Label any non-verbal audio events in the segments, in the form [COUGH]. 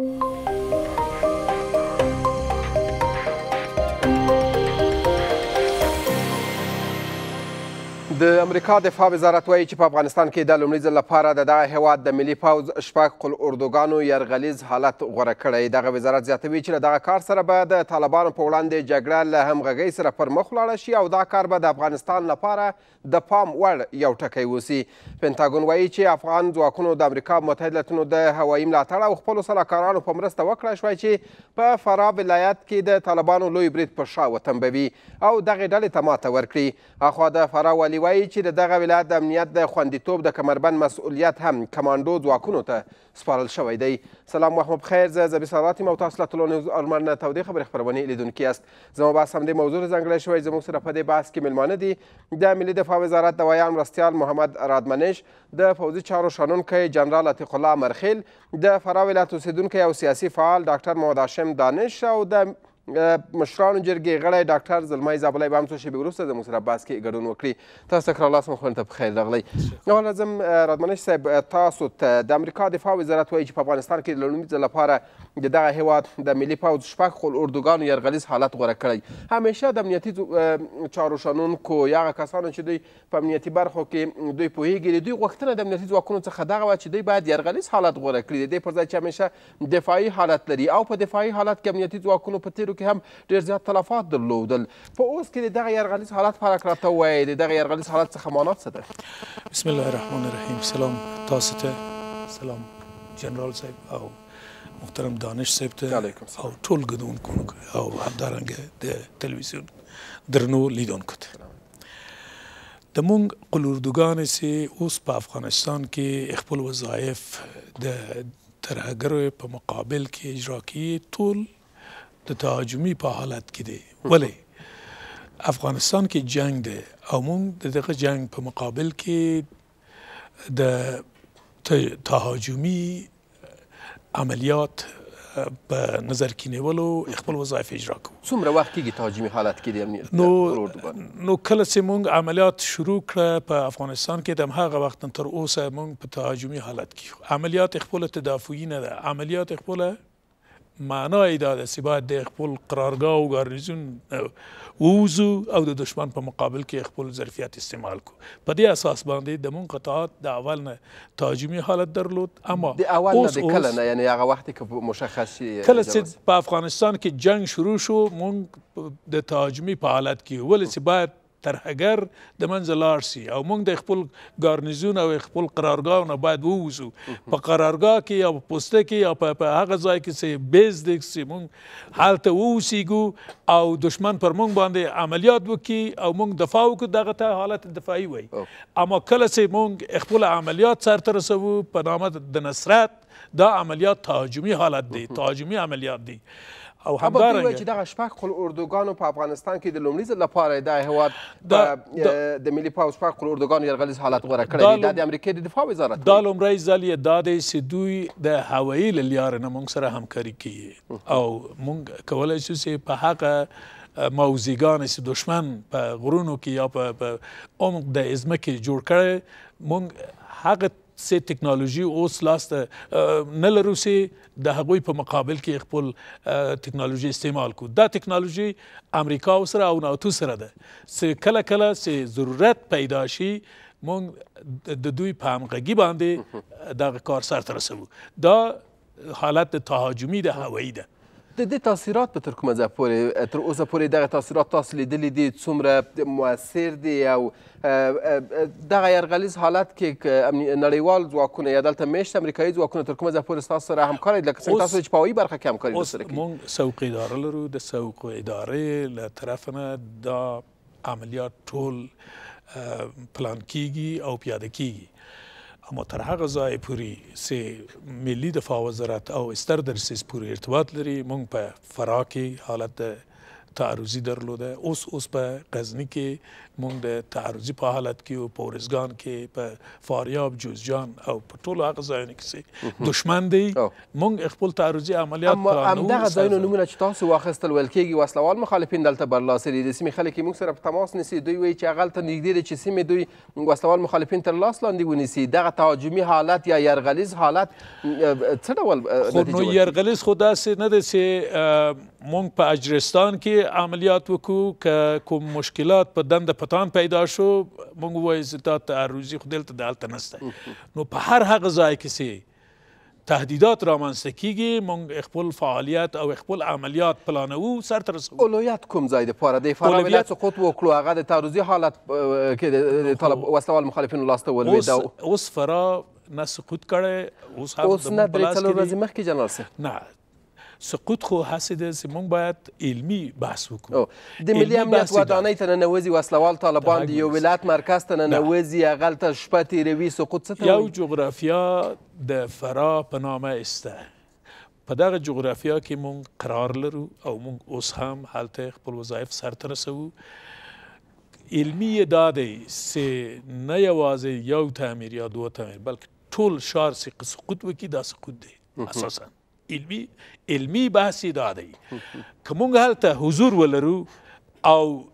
you د امریکا دفاع وزارت وایي چې په افغانستان کې د لومړي ځل لپاره د دغه هیواد د ملي پوځ شپږ قل اردوګانو یرغلیز حالت غوره کړی دغه وزارت زیاتوي چې له دغه کار سره به د طالبانو په وړاندې جګړه له همغږۍ سره پر مخ ولاړه شي او دا کار به د افغانستان لپاره د پام وړ یو ټکی اوسي پنټاګون وایي چې افغان ځواکونو د امریکا متحد ملتونو د هوایي ملاتړ او خپلو سلاکارانو په مرسته وکړه شوی چې په فرا ولایت کې د طالبانو لوی برید پر شا وتنبوي او دغې ډلې ته ماته ورکړي اخوا د فرا والي وایي چې د دغه ولایت د امنیت د خوندیتوب د کمربند مسؤلیت هم کمانډو ځواکونو ته سپارل شوی دی سلام محمد خیر زه زبی سارات یم او تاسو له ټولو نیوز آلمان نه تودې خبرې خپرونې لیدونکي یاست زما بحث همدې موضوع ته ځانګړی شوی زموږ سره په دې بحث کې میلمانه دي د ملي دفاع وزارت د ویا مرستیال محمد رادمنش د پوځي چارو شنونکی جنرال عتیق الله مرخیل د فرا ولایت اوسیدونکی او سیاسي فعال ډاکټر محمد هاشم دانش او د دا مشرانو جرګې غړی ډاکټر زلمی زابلی به هم څو شېبې وروسته د موسر عباس کې ګډون وکړي تاسو ته ښه رالاست مخونه ته په خیر راغلی اول راځم رادمنش صاحب تاسو ته د امریکا دفاع وزارت وایي چې په افغانستان کې د لومړي ځل لپاره د دغه هیواد د ملي پوځ شپږ خل اردوګانو یرغلیز حالت غوره کړی همیشه د امنیتي چارو شنونکو یا هغه کسانو چې دوی په امنیتي برخو کې دوی پوهیږي دوی غوښتنه د امنیتي ځواکونو څخه دغه وه چې دوی باید یرغلیز حالت غوره کړي د دې پر ځای چې همیشه دفاعي حالت لري او په دفاعي حالت کې امنیتي ځواکونو په تیر ډیرو کې هم ډیر زیات تلفات درلودل په اوس کې د دغه یرغلیز حالت په اړه راته ووایئ د دغه یرغلیز حالت څخه مانات څه ده بسم الله الرحمن الرحیم سلام تاسو ته سلام جنرال صاحب او محترم دانش صاحب ته او ټول ګډونکو او همدارنګه د تلویزیون درنو لیدونکو ته د مونږ قلوردګان سي اوس په افغانستان کې خپل وظایف د ترهګرو په مقابل کې اجرا کوي ټول د تهاجمي په حالت کې دی ولې افغانستان کې جنگ دی او موږ د دغه جنگ په مقابل کې د تهاجمي عملیات په نظر کې نیولو خپل وظایف اجرا کوو څومره وخت کېږي تهاجمي حالت کې دی نو نو کله چې موږ عملیات شروع کړه په افغانستان کې د هغه وخت تر اوسه موږ په تهاجمي حالت کې عملیات خپل تدافعي نه ده عملیات خپل معنای دا ده چې باید د خپل قرارګاه او ګارنیزون ووزو او د دشمن په مقابل کې خپل ظرفیت استعمال کو په دې اساس باندې د مون قطعات د اول نه تهاجمي حالت درلود اما د اول نه کله نه یعنی هغه وخت کې مشخصي کله چې په افغانستان کې جنگ شروع شو مون د تهاجمي په حالت کې ولې چې باید ترهګر د منځه لاړ سي او موږ د خپل ګارنیزون او خپل قرارګاونه باید ووزو په قرارګاه کې یا په پوسته کې یا په هغه ځای کې چې بیس دی چې موږ هلته ووسیږو او دشمن پر موږ باندې عملیات وکړي او موږ دفاع وکړو دغه ته حالت دفاعي وایي اما کله چې موږ خپل عملیات سرته رسوو په نامه د نصرت دا عملیات تهاجمي حالت دی تهاجمي عملیات دی او همدارنګه چې دغه شپږ قل اردوګانو په افغانستان کې د لومړي ځل لپاره دا هیواد د ملي پاو شپږ قل اردوګانو یرغلیز حالت غوره کړی دی دا د امریکې د دفاع وزارت دا لومړی ځل یې دا دی چې دوی د هوایي له لارې نه موږ سره همکاري کوي او موږ کولی شو چې په هغه موزیګان چې دشمن په غرونو کې یا په عمق د ځمکې جوړ کړی موږ هغه سه ټکنالوژي اوس لاس ته نه لرو سي د هغوی په مقابل کې خپل ټکنالوژي استعمال کو دا ټکنالوژي امریکا سره او ناتو سره ده سه کله کله سه ضرورت پیدا شي مونږ د دوی په همغږي باندې دغه کار سرته رسوو دا حالت تهاجمی د هوایی ده د دې تاثیرات به تر کومه ځای پورې تر اوسه پورې دغه تاثیرات تاسو لیدلی دي څومره مؤثر دي او دغه یرغلیز حالت کې نړیوال ځواکونه یا دلته میشت امریکایي ځواکونه تر کومه ځای پورې ستاسو سره همکار دي لکه څنګه تاسو چې په هوایي برخه کې همکاري سره کوي موږ سوق اداره لرو د سوق ادارې له طرف نه دا عملیات ټول پلان کیږي او پیاده کیږي اما تر هغه ځای پورې چې ملي دفاع وزارت او ستر درسیس پورې ارتباط لري موږ په فرا کې حالت د تعرضی درلوده اوس اوس په غزنی کې مونږ د تعرضی په حالت کې او په ورزګان کې په فاریاب جوزجان او په ټولو هغه ځایونو کې دشمن دی مونږ خپل تعرضی عملیات پلانو همدغه ځایونو نمونه چې تاسو واخیستل ویل کېږي وسلوال مخالفین دلته برلاسي دي د سیمې خلک موږ سره په تماس نیسي دوی وایي چې هغه هلته نږدې دی چې سیمې دوی وسلوال مخالفین تر لاس لاندې ونیسي دغه تهاجمي حالت یا یرغلیز حالت څه ډول نتیجه نو یرغلیز خو داسې نه دی چې مونږ په اجرستان کې عملیات وکړو که کوم مشکلات په دند پتان پیدا شو مونږ وایي دا تعرضي خو دلته دلته نسته نو په هر هغه ځای کې سي تهدیدات رامنځته کیږي مونږ خپل فعالیت او خپل عملیات پلانوو سرته رسوو اولویت کوم ځای د پاره دی فعالیت سقوط وکړو هغه د تعرضي حالت کې د طالب وسلوال مخالفینو لاسته ولوېده اوس فرا نه سقوط کړی اوس هم اوس نه درې څلور ورځې مخکې جنرال صاحب نه سقوط خو هسې ده چې موږ باید علمي بحث وکړو د ملي امنیت ودانۍ ته ننوځي وسلوال طالبان د یو ولایت مرکز ته ننوځي هغه هلته شپه تېروي سقوط څه یو جغرافیا د فرا په نامه استه په دغه جغرافیا کې مونږ قرار لرو او مونږ اوس هم هلته خپل وظایف سرته رسوو علمی دا دی چې نه یوازې یو تعمیر یا دوه تعمیر بلکې ټول شار سقوط وکړي دا سقوط دی اساساً علمی علمی بحث دا دی که مونږ هلته حضور ولرو او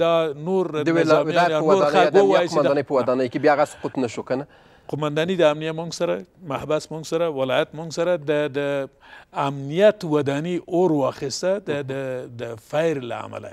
دا نور د ولایت په ودانۍ په ودانۍ کې بیا هغه سقوط نشو کنه قماندانی د امنیه مونږ سره محبس مونږ سره ولایت مونږ سره د د امنیت ودانی اور واخیسته د د د فایر لعمله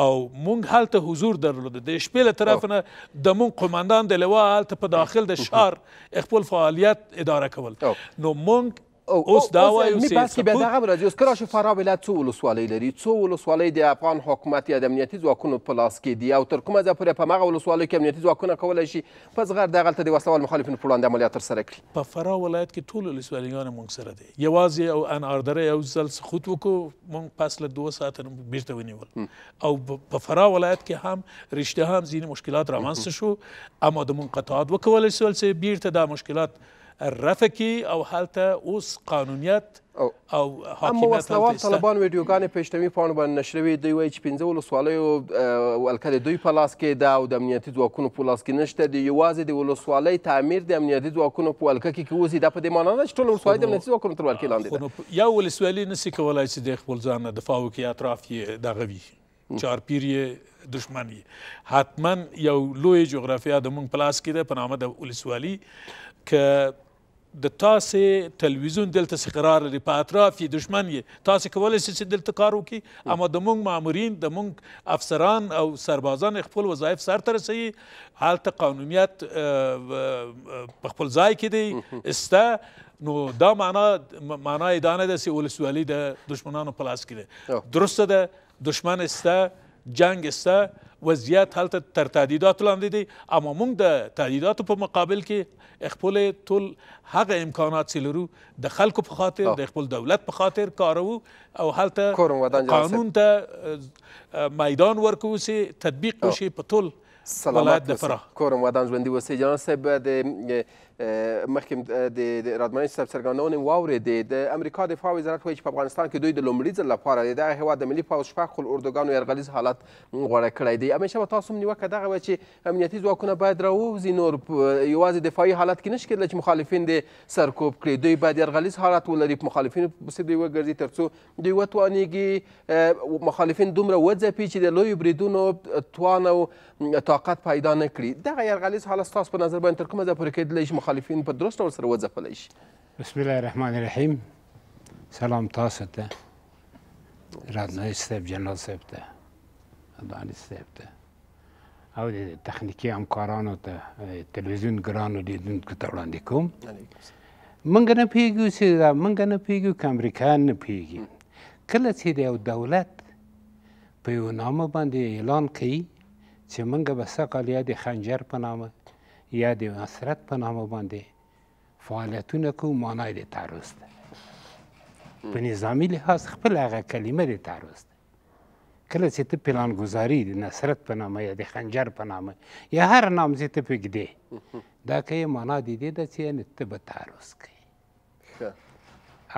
او مونږ هلته حضور درلود د شپې له طرف نه د مونږ قماندان د لوا هلته په داخل د ښار خپل فعالیت اداره کول نو مونږ اوس دا وایو چې بس کې به دغه راځي اوس کله چې فراه ولایت څو ولسوالۍ لري څو ولسوالۍ د افغان حکومت یا د امنیتي ځواکونو په لاس کې دي او تر کومه ځایه پورې په هماغه ولسوالیو کې امنیتي ځواکونه کولی شي په زغر دغلته د وسلوال مخالفینو پر وړاندې عملیات ترسره کړي په فراه ولایت کې ټول ولسوالیګان موږ سره دي یوازې او انار دره یو ځل سقوط وکړو موږ فاصله دوه ساعته بیرته ونیول او په فراه ولایت کې هم رښتیا هم ځینې مشکلات رامنځته شو اما د منقطعات وکولی شول چې بیرته دا مشکلات رفع کی او هلته اوس قانونیت او, او اما وسلوال طالبان ویډیوګانې په اجتماعي پاڼو باندې نشروي دوی وایي چې پنځه ولسوالیو ولکه د دوی په لاس کې ده او د امنیتي ځواکونو په لاس کې نشته دی یوازې د ولسوالۍ تعمیر د امنیتي ځواکونو په ولکه کې کې اوسي دا په دې معنا نه چې ټول ولسوالۍ د امنیتي ځواکونو تر ولکې لاندې ده یو ولسوالي نسي کولی چې د خپل ځان نه دفاع وکړي اطراف یې دغه وي چارپیر یې دشمن حتما یو لوی جغرافیه د مونږ پلاس کې ده په نامه د ولسوالي که د تاسې تلویزیون دلته څخه راغلی په اطراف یې دښمن یې تاسې کولی سئ چې دلته کار وکړي اما د موږ مامورین د موږ افسران او سربازان خپل وظایف سرته رسوي هلته قانونیت په خپل ځای کې دی سته نو دا معنا معنا یې دا نه ده چې ولسوالي د دښمنانو په لاس کې ده درسته ده دښمن سته جنګ سته وضعیت هلته تر تهدیداتو لاندې دی اما موږ د تهدیداتو په مقابل کې خپل ټول هغه امکانات چې لرو د خلکو په خاطر د خپل دولت په خاطر کارو او هلته قانون ته میدان ورکو چې تطبیق وشي په ټول ولایت د فراه کورم ودان ژوندي وسې جان صاحب د مخکې د رادمنۍ صاحب څرګندونې واورېدې د امریکا دفاع وزارت وایي چې په افغانستان کې دوی د لومړي ځل لپاره د دغه هېواد د ملي پوځ شپږ خل اردوګانو یرغلیز حالت غوره کړی دی همیشه به تاسو هم نیوکه دغه وایي چې امنیتي ځواکونه باید راووځي نور یوازې دفاعي حالت کې نه شي کېدلی چې مخالفین دې سرکوب کړي دوی باید یرغلیز حالت ولري په مخالفینو پسې دوی وګرځي تر څو دوی وتوانېږي مخالفین دومره وځپي چې د لویو بریدونو توان او طاقت پیدا نه کړي دغه یرغلیز حالت ستاسو په نظر باندې تر کومه ځای پورې کېدلی شي مخالفین په درست ډول سره وځپلی شي بسم الله الرحمن الرحیم سلام تاسو ته رادنای صاحب جنرال صاحب ته عبدالعلي صاحب ته او د تخنیکي همکارانو ته تلویزیون ګرانو لیدونکو ته وړاندې کوم موږ نه پوهېږو چې موږ نه پوهېږو که امریکایان نه پوهېږي کله چې د یو دولت په یو نامه باندې اعلان کوي چې موږ به سقالیه د خنجر په نامه یا د نصرت په نامه باندې فعالیتونه کوو معنای د تعرض ده په نظامي لحاظ خپل هغه کلمه د تعرض ده کله چې ته پلانګزاري د نصرت په نامه یا د خنجر په نامه یا هر نام چې ته پکې دا که معنا د دې ده چې یعنې ته به تعرض کوي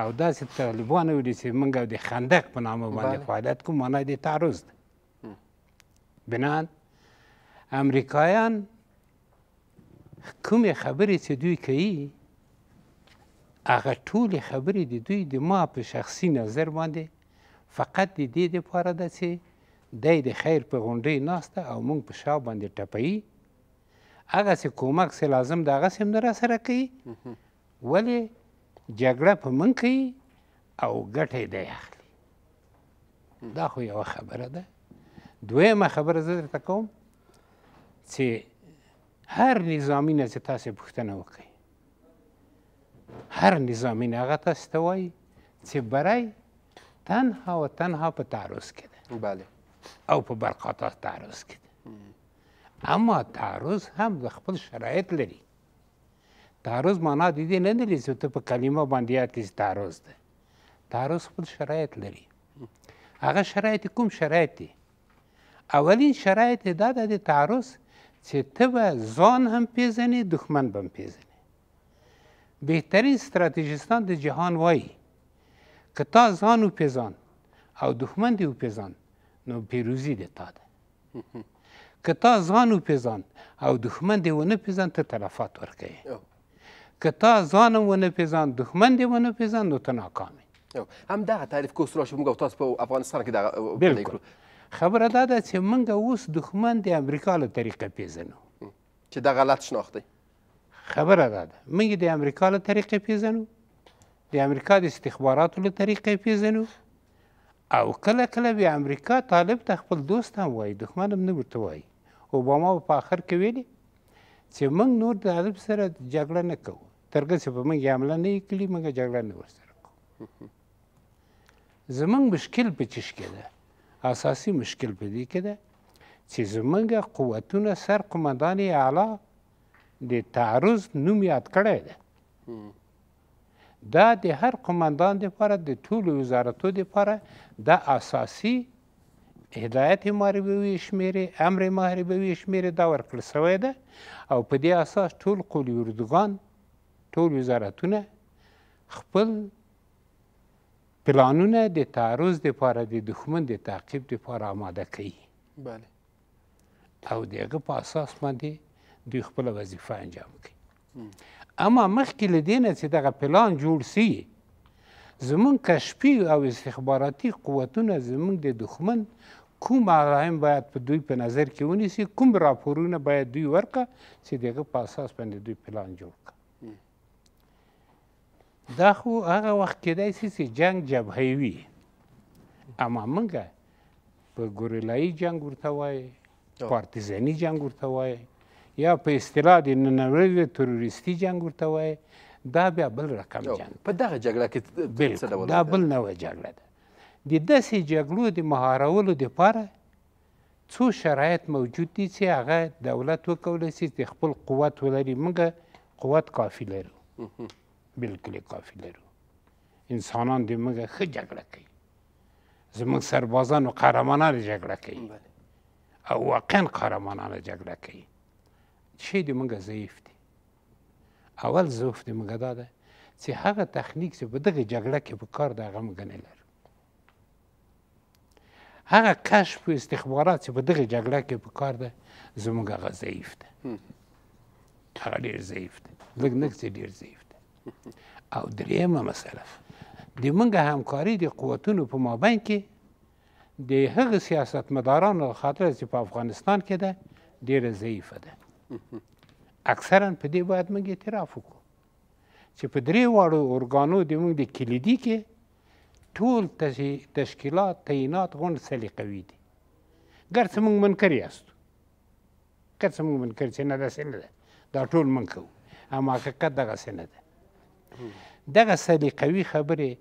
او داسې طالبان ولي چې موږ د خندق په نامه باندې فعالیت کوو معنا د تعرض ده بنان امریکایان کومې خبرې چې دوی کوي هغه ټولې خبرې د دوی د ما په شخصي نظر باندې فقط د دې دپاره ده چې دی د خیر په غونډۍ ناسته او موږ په شا باندې ټپوي هغه چې کومک سې لازم ده هغسې هم نه راسره کوي ولې جګړه په موږ کوي او ګټه یې دی اخلي دا خو یوه خبره ده دویمه خبره زه درته کوم چې هر نظامي نه چې تاسې پوښتنه وکړئ هر نظامي نه هغه تاسې ته وایي چې برای تنها و تنها په تعرض کې ده بله او په برقاطاس تعرض کې ده اما تعرض هم د خپل شرایط لري تعرض معنا د دې نه لري چې ته په کلمه باندې یاد کړي تعرض ده تعرض خپل شرایط لري هغه شرایط کوم شرایط دي اولین شرایط دا د تعرض چې ته به ځان هم پیژنې دښمن به هم پیژنې بهترین ستراتیژیستان د جهان وایي که تا ځان وپېژان او دښمن دې وپېژان نو پیروزي د تا ده که تا ځان وپېژان او دښمن دې ونه پېژان ته تلفات ورکوي که تا ځان هم ونه پېژان دښمن دې ونه پېژان نو ته ناکام هم دغه تعریف که اوس راشو موږ او تاسو په افغانستان کې دغه بالکل خبره دا ده چې موږ اوس دښمن د امریکا له طریقه پیژنو چې دا غلط شناخت دی خبره دا ده موږ د امریکا له طریقې پیژنو د امریکا د استخباراتو له طریقې پیژنو او کله کله بیا امریکا طالب ته خپل دوست هم وایي دښمن هم نه ورته وایي اوباما په آخر کې ویلي چې موږ نور د طالب سره جګړه نه کوو تر هغه چې په موږ حمله نه یې کړي موږ جګړه نه ورسره کوو زموږ مشکل په چش کې ده اساسي مشکل په دې کې ده چې زمونږ قوتونه سر قمندان اعلی د تعرض نوم یاد کړی ده دا د هر قمندان دپاره د ټولو وزارتو دپاره دا اساسي هدایت معربوي شمیرې امر معربوي شمیرې دا ورکړل سوی ده او په دې اساس ټول قول اردوغان ټول وزارتونه خپل پلانونه د تعرض دپاره د دښمن د تعقیب دپاره آماده کوي بله او د هغه په اساس باندې دوی خپله وظیفه انجام کوي اما مخکې له دې نه چې دغه پلان جوړ سي زمونږ کشفي او استخباراتي قوتونه زمونږ د دښمن کوم علایم باید په دوی په نظر کې ونیسي کوم راپورونه باید دوی ورکړه چې د هغه په اساس باندې دوی پلان جوړ کړه دا خو هغه وخت کېدای شي چې جنگ جبهی وي اما موږ په ګوریلایي جنگ ورته وایي پارتیزاني جنگ ورته وایي یا په اصطلاح د نننوري تروریستي جنگ ورته وایي دا بیا بل رقم جنگ په دغه جګړه کې بلکل دا بل نوې جګړه ده د داسې جګړو د مهارولو دپاره څو شرایط موجود دي چې هغه دولت وکولی سي چې خپل قوت ولري موږ قوت کافي لرو بالکل کافي لرو انسانان د موږ ښه جګړه کوي زموږ سربازان او قهرمانان جګړه کوي او واقعا قهرمانان جګړه کوي چې د موږ ضعیف دي اول ضعف د موږ دا ده چې هغه تخنیک چې په دغه جګړه کې په کار ده هغه موږ نه لرو هغه کشف و استخبارات چې په دغه جګړه کې په کار ده زموږ هغه ضعیف ده هغه ډېر ضعیف ده لږ نه ډېر ضعیف او درېیمه مسله د موږ همکاري د قوتونو په مابین کې د هغه سیاستمدارانو خاطر چې په افغانستان کې ده ډیره ضعیفه ده اکثرا په دې باید موږ اعتراف وکړو چې په درې واړو ارګانو د موږ د کلیدي کې ټول تشکیلات تعینات غونډ سلیقوي دي ګر څه موږ منکر یاستو ګر څه موږ منکر چې نه داسې نه ده دا ټول موږ کوو اما حقیقت دغسې نه ده دغه سلیقوي خبرې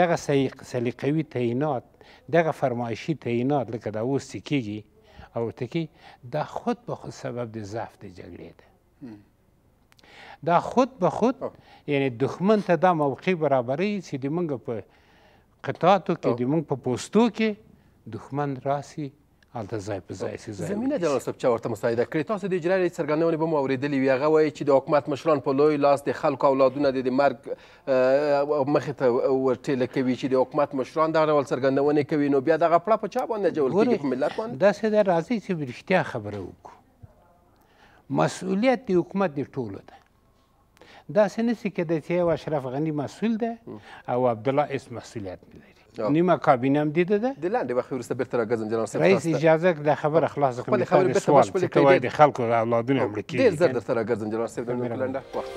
دغه سلیقوي تعینات دغه فرمایشي تعینات لکه دا اوس چې کیږي او تکی دا خود به خود سبب د ضعف د جګړې ده دا خود به خود یعنی دښمن ته دا موقع برابروي چې د موږ په قطعاتو کې د موږ په پوستو کې دښمن راسي هلته ځای په ځای سي ځای زمينه جنرال صاحب ورته مساعده کړې تاسو د اجرایي څرګندونې به مو اورېدلې وي هغه وایي چې د حکومت مشران په لوی لاس د خلکو اولادونه د مرګ مخې ته ورټېله کوي چې د حکومت مشران دغه ډول څرګندونې کوي نو بیا دغه پړه په چا باندې اچول کېږي په ملت باندې داسې ده راځئ چې رښتیا خبره وکړو مسؤلیت د حکومت د ټولو ده داسې نسي کېدای چې یو اشرف غني مسؤول ده او عبدالله اس مسؤلیت نه لري نیمه کابینه هم دیده ده د لاندې وخت وروسته بیرته راګرځم جنرال صاحب رئیس اجازه که دا خبره خلاصه کړم خپل خبرې سوال چې ته وایې د خلکو اولادونه هم لیکي ډېر زر درته راګرځم جنرال صاحب د لنډه وخت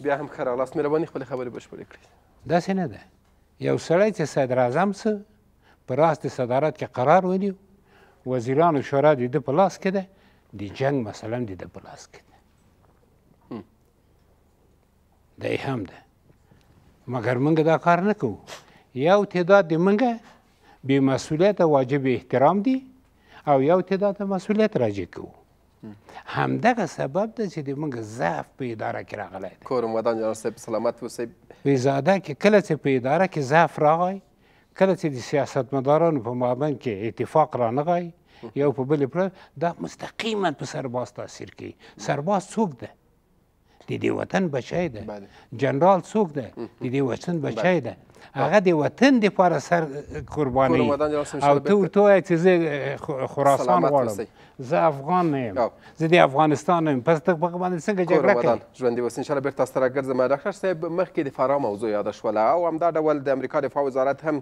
بیا هم ښه راغلاست مهرباني خپلې خبرې بشپړې کړئ داسې نه ده یو سړی چې صدراعظم څه په راست صدارت کې قرار ونیو وزیرانو شورا د ده په لاس کې ده د جنگ مثلا د ده په لاس کې ده دا هم ده مګر موږ دا کار نه کوو یو تعداد د موږ بې مسؤلیته واجب احترام دي او یو تعداد مسؤلیت راجع کوو همدغه سبب ده چې د موږ ضعف په اداره کې راغلی دی کورم ودان جنرال صاحب سلامت اوسئ بېزاده کې کله چې په اداره کې ضعف راغی کله چې د سیاستمدارانو په مابین کې اتفاق رانغی یو په بل پړه دا مستقیما په سرباز تاثیر کوي سرباز څوک ده د دې وطن بچی ده جنرال څوک ده د دې وطن بچی ده هغه د وطن د لپاره سر قرباني او ته ورته وایې چې زه خراسان غواړم زه افغان نه یم زه د افغانستان نه یم پس ته په هغه باندې څنګه جګړه کوې ژوندي اوس انشاءالله بېرته ستره ګرځم ډاکټر صاحب مخکې د فراه موضوع یاده شوله او همدا ډول د امریکا دفاع وزارت هم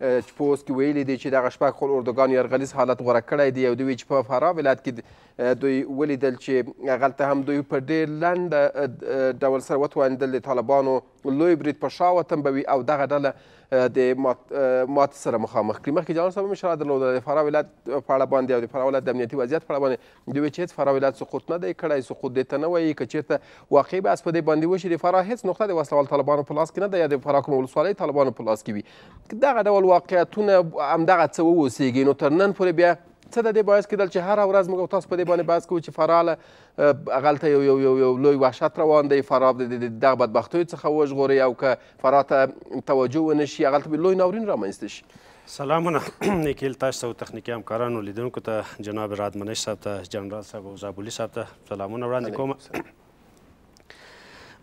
چې په اوس کې ویلي دي چې دغه شپږ خل اردوګانو یرغلیز حالت غوره کړی دی او دوی چې په فراه ولایت کې دوی ولیدل چې هغلته هم دوی په ډېر لنډ ډول سره وتوانېدل د طالبانو لوی برید په شا وتنبوي او دغه ډله د مات سره مخامخ کړي مخکې جنرال صاحب هم اشاره درلوده د فراه ولایت په اړه باندې او د فراه ولایت د امنیتي وضعیت په اړه باندې دوی چې فراه ولایت سقوط نه دی کړی سقوط دې ته نه وایي که چېرته واقعي بحث په دې باندې وشي د فراه هیڅ نقطه د وسلوال طالبانو په لاس کې نه ده یا د فراه کومه ولسوالۍ طالبانو په لاس کې وي دغه ډول واقعیتونه همدغه څه واوسېږي نو تر نن پورې بیا څه د دې باعث کېدل چې هره ورځ موږ تاسو په دې باندې بحث کوو چې فراله هغلته یو یو یو یو لوی وحشت روان دی فرا د دغه بدبختیو څخه وژغوري او که فرا ته توجه ونه شي هغلته به لوی ناورین رامنځته شي سلامونه [CLEARS THROAT] نیکیل تاسو او تخنیکی همکارانو لیدونکو ته جناب رادمنش صاحب ته جنرال صاحب او زابولی صاحب ته سلامونه وړاندې کوم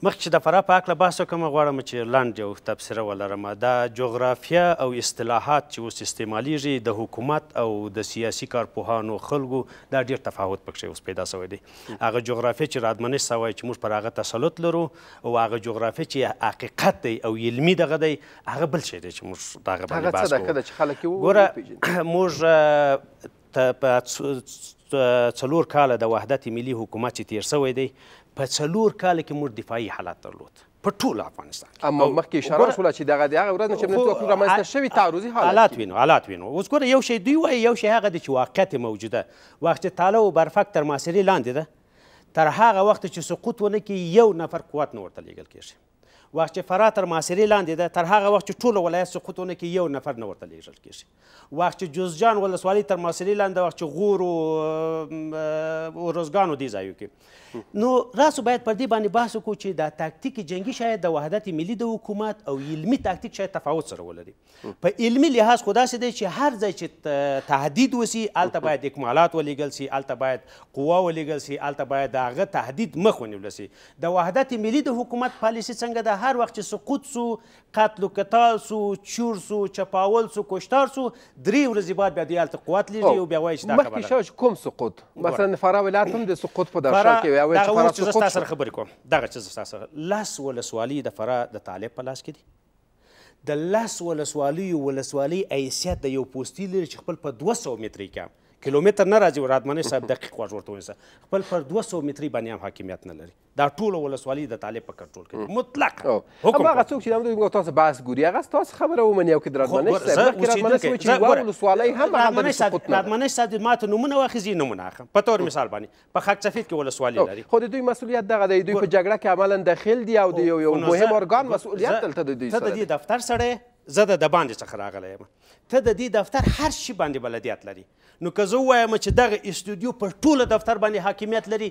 مخکې د فراه په هکله بحث وکړم غواړم چې لاندې یو تبصره ولرم دا جغرافیه او اصطلاحات چې اوس استعمالیږي د حکومت او د سیاسي کارپوهانو خلکو دا ډېر تفاوت پکښې اوس پیدا سوی دی هغه جغرافیه چې رادمنش سوی چې موږ پر هغه تسلط لرو او هغه جغرافیه چې حقیقت دی او علمي دغه دی هغه بل شی دی چې موږ د هغه باندې بحث کوو ګوره موږ څلور کاله د وحدت ملي حکومت چې تیر سوی دی په څلور کال کې موږ دفاعي حالت درلود په ټول افغانستان کې اما مخکې اشاره شوله چې دغه دغه ورځ نه چې نن ټول رامنځته شوي تعرضي حالت حالات وینو حالات وینو اوس ګوره یو شی دوی وایي یو شی هغه دی چې واقعیت موجوده وخت چې تاله او برفک تر محاصرې لاندې ده تر هغه وخت چې سقوط ونه کړي یو نفر قوت نه ورته لیږل کېږي وخت چې فراه تر محاصرې لاندې ده تر هغه وخت چې ټوله ولایت سقوطونه کې یو نفر نه ورته لیږل کېږي وخت چې جوزجان ولسوالۍ تر محاصرې لاندې وخت چې غور او روزګانو دې ځایو کې نو راسو باید پر دې باندې بحث وکړو چې دا تاکتیک جنگي شاید د وحدت ملي د حکومت او علمي تاکتیک شاید تفاوت سره ولري په علمي لحاظ خو داسې دی چې هر ځای چې تهدید وسی هلته باید اکمالات ولیږل سي هلته باید قوا ولیږل سي هلته باید د هغه تهدید مخ ونیول سي د وحدت ملي د حکومت پالیسي څنګه ده ته هر وخت چې سقوط سو قتل و قتال سو چور سو چپاول سو کشتار سو درې ورځې بعد بیا دوی هلته قوت لېږي او بیا وایي چې دا خبره مخکې کوم سقوط مثلا فرا ولایت هم د سقوط په درشل کې وي هغه وایي چې زه ستا سره خبرې کوم دغه چې زه ستا سره لس ولسوالۍ د فرا د طالب په لاس کې دي د لس ولسوالیو ولسوالۍ حیثیت د یو پوستي لري چې خپل په دوه سوه مترۍ کې کیلومتر نه راځي راتمنه صاحب دقیق واژ ورته ونیسه خپل پر 200 متري باندې هم حاکمیت نه لري دا ټول ولسوالي د طالب په کنټرول کې مطلق حکم هغه څوک چې موږ تاسو بحث ګوري هغه تاسو خبره ومني او کې راتمنه صاحب کې راتمنه سوي چې یو ولسوالي هم هغه سقوط نه راتمنه صاحب ماته نمونه واخیزي نمونه اخم په تور مثال باندې په خاک سفید کې ولسوالي لري خو د دوی مسولیت دغه دی دوی په جګړه کې عملا داخل دی او د یو یو مهم ارګان مسولیت دلته د دوی سره د دفتر سره زه د باندې څخه راغلی یم ته د دې دفتر هر شي باندې بلدیت لري نو که زه ووایم چې دغه استودیو پر ټوله دفتر باندې حاکمیت لري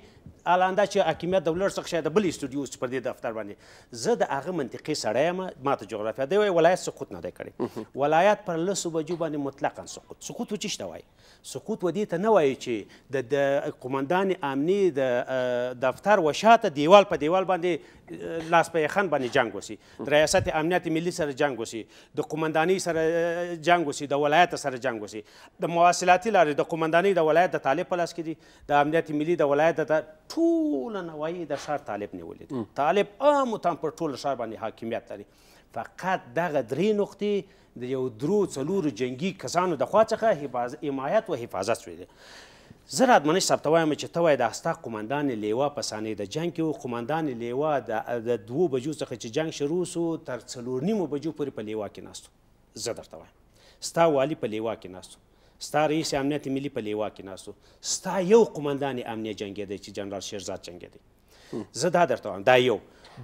الاندا چې حکیمیت د ولر څخه شاید بل استودیو چې پر دې دفتر باندې زه د هغه منطقي سړی یم ما ته جغرافیا دی ولایت سقوط نه دی کړی ولایت پر لسو بجو باندې مطلقا سقوط سقوط وچی شته وای سقوط ودی ته نه وای چې د قومندان امنی د دفتر وشاته دیوال په دیوال باندې لاس په خن باندې جنگ وسی د ریاست امنیت ملي سره جنگ وسی د قومندانۍ سره جنگ وسی د ولایت سره جنگ وسی د مواصلاتي لارې د قومندانۍ د ولایت د طالب په لاس کې دي د امنیت ملي د ولایت د ټول نوايي د شار طالب نیولې دي طالب عام تام پر ټول شار باندې حاکمیت لري فقط دغه درې نقطې د یو درو څلور جنگي کسانو د خوا څخه حمایت او حفاظت شوې زه رادمنش صاحب ته وایم چې ته وایې د هستا قمندان لیوا په سانې د جنګ کې و قمندان لیوا د دوو بجو څخه چې جنګ شروع سو تر څلور نیمو بجو پورې په لیوا کې ناست زه درته وایم ستا والي په لیوا کې ناست ستا رئیس امنیت ملي په لیوا کې ناستو ستا یو قمندان امنیت جنګېدی چې جنرال شیرزاد جنګېدی زه دا درته وایم دا یو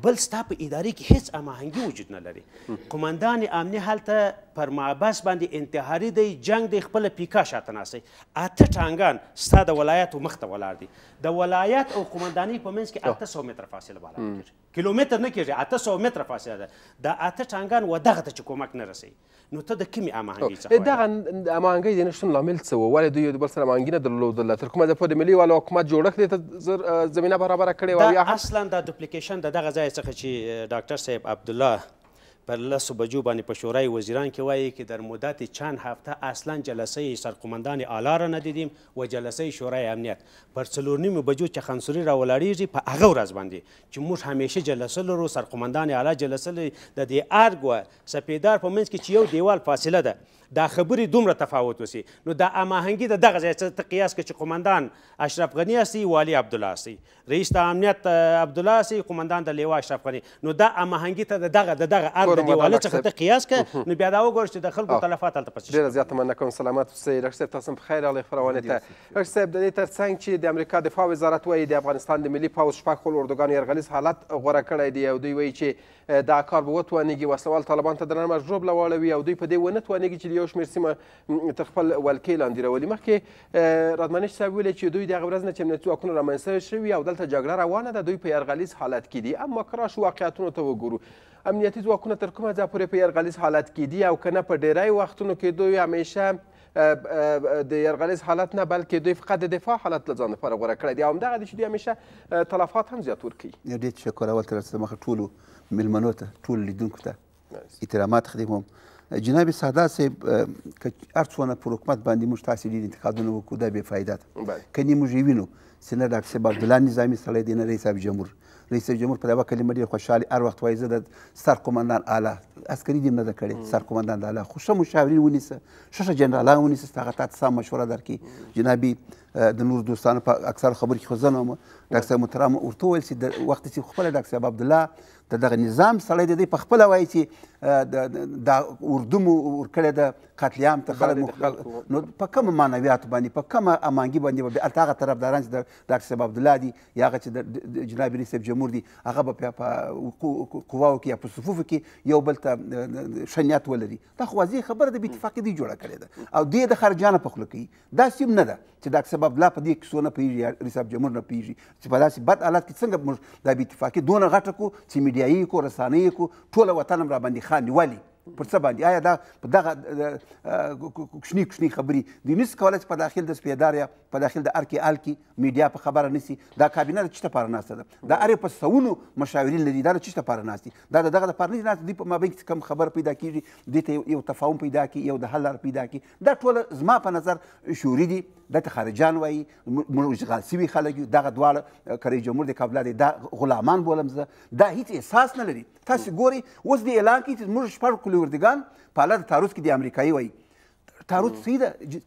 بل ستا په ادارې کې هیڅ اماهنګي وجود نه لري قمندان امنیت هلته پر معبس باندې انتحاري دی جنگ دی خپله پیکا شاته ناسی اته ټانګان ستا د ولایاتو مخ ته ولاړ دي د ولایت او قمندانۍ په منځ کې اته سوه متره فاصله بالا کېږي کیلومتر نه کېږي 800 متره فاصله ده د اته ټانګان و دغه ته چې کومک نه رسي نو ته د کومې اماهنګۍ څخه دغه اماهنګۍ د نشتون لامل څه و ولې دوی د بل سره اماهنګي نه درلودله تر کومه دپورې د ملي والو حکومت جوړښت دې ته زمینه برابره کړې وه اصلا دا ډوپلیکیشن د دغه ځای څخه چې ډاکټر صاحب عبدالله بر لسو بجو باندې په شورای وزیران کې وایي که در مدت چند هفته اصلا جلسه سرقومندان اعلا را ندیدیم و جلسه شورای امنیت پر څلور نیمو بجو چې خنسوري راولاړیږي په هغه ورځ باندې چې موږ همیشه جلسه لرو سرقومندان اعلا جلسه لري د دې ارګ و سپیدار په منځ کې چې یو دیوال فاصله ده دا خبرې دومره تفاوت وسی نو دا اماهنګي د دغه ځای څخه قیاس کې چې قومندان اشرف غنی اسی والی عبد الله اسی رئیس د امنیت عبد الله اسی قومندان د لیوا اشرف غنی نو دا اماهنګي ته دغه دغه ارګ د دیواله څخه ته قیاس کړه نو بیا دا وګوره چې د خلکو تلفات هلته پسې ډېره زیاته مننه کوم سلامات اوسئ ډاکټر صاحب تاسو هم په خیر راغلی خپرونې ته ډاکټر صاحب د دې تر څنګ چې د امریکا دفاع وزارت وایي د افغانستان د ملي پوځ شپږ خپل اردوګان یرغلیز حالت غوره کړی دی او دوی وایي چې دا کار به وتوانېږي وسلوال طالبان ته د نرمه ژوبله واړوي او دوی په دې ونه توانېږي چې یو شمېر سیمه تر خپل ولکې لاندې راولي مخکې رادمانش صاحب ویلې چې دوی دغه ورځ نه چې امنیتي ځواکونه رامنځته شوي او دلته جګړه روانه ده دوی په یرغلیز حالت کې دي اما کراش واقعیتونو ته وګورو امنیتي ځواکونه تر کومه ځا پورې په یرغلیز حالت کې دي او کنه په ډیری وختونو کې دوی همیشه د یرغلیز حالت نه بلکې دوی فقط د دفاع حالت له ځان لپاره غوره کړی دی او همدغه دي چې دوی همیشه تلفات هم زیات ورکوي ډېر تشکر اول تر مخه ټولو میلمنو ته ټولو لیدونکو ته احترامات خدموم جناب ساده صاحب که هر څونه پر حکومت باندې موږ تاسې ډېر انتقادونه وکړو دا بې فایده ده که نه موږ یې وینو سینه ډاکټر صاحب عبدالله نظامي سړی دی نه رئیس صاحب جمهور رئیس جمهور په یوه کلمه ډېر خوشحاله هر وخت وایي زه د سرقمندان اعلی عسکري دې نه ده کړې سرقمندان د اعلی خو ښه مشاورین ونیسه ښه ښه جنرالان ونیسه چې هغه تا ته سم مشوره درکړي جنابي د نور دوستانو په اکثر خبرو کې خو زه نه وم ډاکټر صاحب محترم ورته وویل چې وخت چې خپله ډاکټر صاحب عبدالله د دغه نظام سړی د دوی په خپله وایي چې دا اردو مو ورکړې ده قتل عام ته خلک نو په کومه معنویاتو باندې په کومه امانګي باندې به هلته هغه طرفداران چې ډاکټر صاحب عبدالله دي یا هغه چې جناب رئیس صاحب جمهور دي هغه به په قواو کې یا په صفوفو کې یو بل ته ښه نیت ولري دا خو واضح خبره ده بې اتفاقي دوی جوړه کړې ده او دوی د خارجیانو په خوله کوي داسې هم نه ده چې ډاکټر صاحب عبدالله په دې کیسو نه پوهېږي یا رئیس صاحب جمهور نه پوهېږي چې په داسې بد حالت کې څنګه موږ دا بې اتفاقي دونه غټه کړو چې میډیایي کو رسنۍ کو ټول وطن را باندې خان نیولي پر څه باندې آیا دا په دغه کوچني کوچني خبرې دوی نسي کولی چې په داخل د سپېدار یا په داخل د ار کې ال کې میډیا په خبره نسي دا کابینه د چېته پاره ناسته ده دا هرې په سوونو مشاورین لري دا د چېته پاره ناست دي دا د دغه دپاره نه دي ناست دوی په مابین کې کم خبر پیدا کېږي دې ته یو تفاهم پیدا کړي یو د حل لار پیدا کړي دا ټوله زما په نظر شوري دي دته خارجان وایي موږ اشغال سوي خلک یو دغه دواړه کرې جمهور د کابل دی دا غلامان بولم زه دا هیڅ احساس نه لري تاسو ګوري اوس دې اعلان کړي چې موږ شپږ ټول اردوګان په حالت تعرض کې د امریکایي وایي تعرض صحیح ده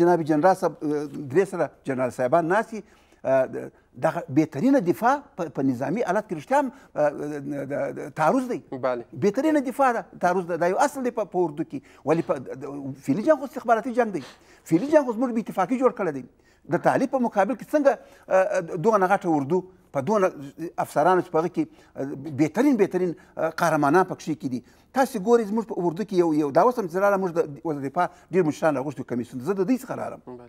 جناب جنرال صاحب درې سره جنرال صاحبان ناسي دغه بهترینه دفاع په نظامی حالت کې رښتیا تعرض دی بله بهترینه دفاع ده تعرض ده دا یو اصل دی په اردو کې ولې په فعلي جنګ خو استخباراتي جنګ دی فعلي جنګ خو زموږ به اتفاقي جوړ کړی دی د طالب په مقابل کې څنګه دوه نغټه اردو په دوه افسرانو چې په هغه کې بهترین بهترین قهرمانان پکښې کې دي تاسو ګورئ زموږ په اردو کې یو یو دا اوس هم چې راغله موږ د وزیر دفاع ډېر مشران راغوښتي کمیسیون زه د دوی څخه راغلم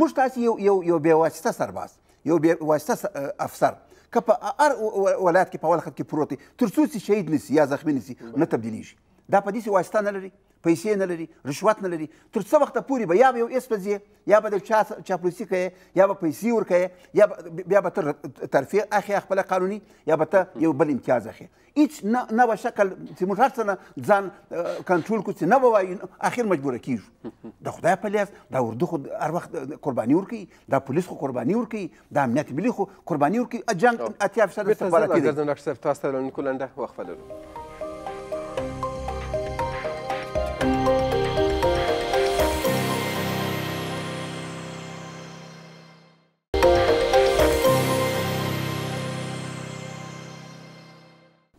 موږ تاسو یو یو یو بېواسطه سرباز یو بېواسطه افسر که په هر ولایت کې په اول خط کې پروت دی تر څو چې شهید نسي یا زخمي نسي نه تبدیلیږي دا په داسې واسطه نه لري پیسې نه لري رشوت نه لري تر څه وخته پورې به یا به یو ایس پزې یا به د چا چاپلوسي کوې یا به پیسې ورکوې یا بیا به ته ترفیع اخې خپله قانوني یا به ته یو بل امتیاز اخې هیڅ نه نه به شکل چې موږ هر څه نه ځان کنټرول کړو چې نه به وایو اخر مجبوره کیږو د خدای په لحاظ دا اردو خو هر وخت قرباني ورکوي دا پولیس خو قرباني ورکوي دا امنیت ملي خو قرباني ورکوي جنګ اتیا فیصد استخباراتي دی تاسو ته کلنده وقفه لرو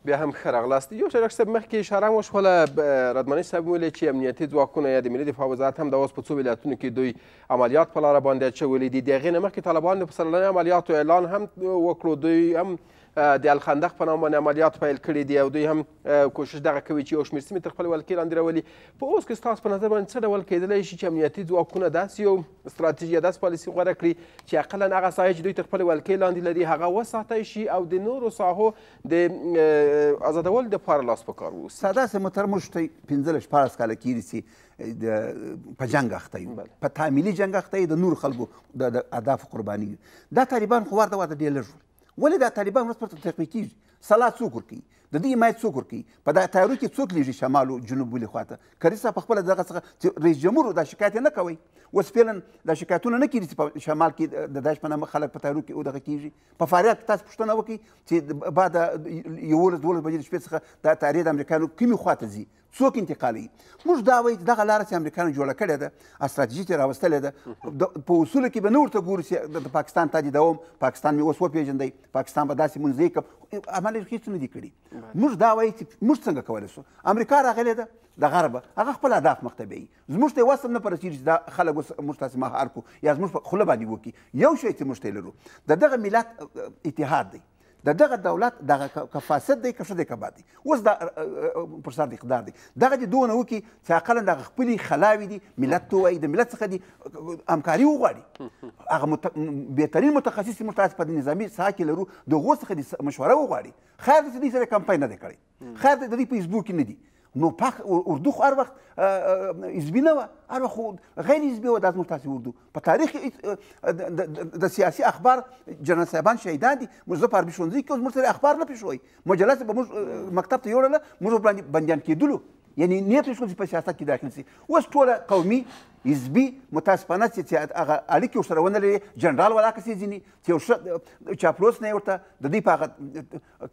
بیا هم ښه راغلاست یو شریک صاحب مخکې اشاره هم وشوله ردمنۍ صاحب ویلې چې امنیتي ځواکونه یا د ملي دفاع وزارت هم د اوس په څو ولایتونو کې دوی عملیات په لاره باندې اچولي دي د هغې نه مخکې طالبانو د پسرلنۍ عملیاتو اعلان هم وکړو دوی هم د الخندق په نامه باندې عملیات پیل کړي دي او دوی هم کوشش دغه کوي چې یو شمېر سیمې تر خپل ولکې لاندې راولي په اوس کې ستاسو په نظر باندې څه ډول کیدلی شي چې امنیتي ځواکونه داسې یو ستراتیژي داسې پالیسي غوره کړي چې اقلا هغه ساحې چې دوی تر خپل ولکې لاندې لري هغه وساتلی شي او د نورو ساحو د ازادولو دپاره لاس په کار ووسي ساده سه محترم شته پنځله شپاړس کاله کېږي چې په جنگ اخته یو په تعاملي جنگ اخته د نور خلکو د اهداف قرباني دا طالبان خو ورته ورته ډېر لږ ولې دا طالبان ورځ پرته تقویه کیږي سلا څوک ورکوي د دې حمایت څوک ورکوي په دغه تیارو کې څوک لیږي شمال او جنوب بلې خواته کاري صاحب خپله دغه څخه رئیس جمهور دا شکایت نه کوي اوس فعلا دا شکایتونه نه کیږي چې په شمال کې د داعش په نامه خلک په تیارو کې او دغه کیږي په فاریاب کې تاسو پوښتنه وکړئ چې بعد یولس دولس بجې د شپې څخه دا تیارې د امریکایانو کومې خواته ځي څوک انتقالوي موږ دا وایي دغه لاره چې امریکایانو جوړه کړې ده استراتیژي ترې راوستلې ده په اصولو کې به نه ورته ګورو چې د پاکستان ته دوم پاکستان مې اوس وپېژندی پاکستان به داسې مونځ کوم عمل یې هېڅ نه دي کړي موږ دا وایي چې موږ څنګه کولی شو امریکا راغلې ده د غرب هغه خپل اهداف مختبي زموږ ته وسم نه پرچیر دا خلک موږ تاسو مهار کو یا زموږ خله باندې وکی یو شی چې موږ ته لرو د دغه ملت اتحاد دی د دغه دولت دغه کفاسد دی کښه دی کبا دی اوس دا پر سر د اقدار دی دغه چې دونه وکړي چې اقلا دغه خپلې خلاوې دي ملت ته وایي د ملت څخه دي همکاري وغواړي هغه مت... بهترین متخصص موږ تاسو په نظامي ساحه کې لرو د هغو څخه دي مشوره وغواړي خیر د دې سره کمپاین نه دی کړی خیر د دې په فیسبوک کې نه دی نو پاک اردو خو هر وخت حزبي نه وه هر وخت خو غیر حزبي وه دا زموږ تاسې اردو په تاریخ کې د سیاسي اخبار جنرال صاحبان شهیدان دي موږ زه په عربي ښوونځي کې اوس موږ سره اخبار نه پېښوي مجله به موږ مکتب ته یوړله موږ ورباندې بندیان کېدلو یعنی نیت یې شو چې په سیاست کې داخل شي اوس ټوله قومي حزبي متاسفانه چې هغه اړیکې ورسره ونه لري جنرال ولاکسې ځینې چې یو ښه چاپلوس نه یې ورته د دوی په هغه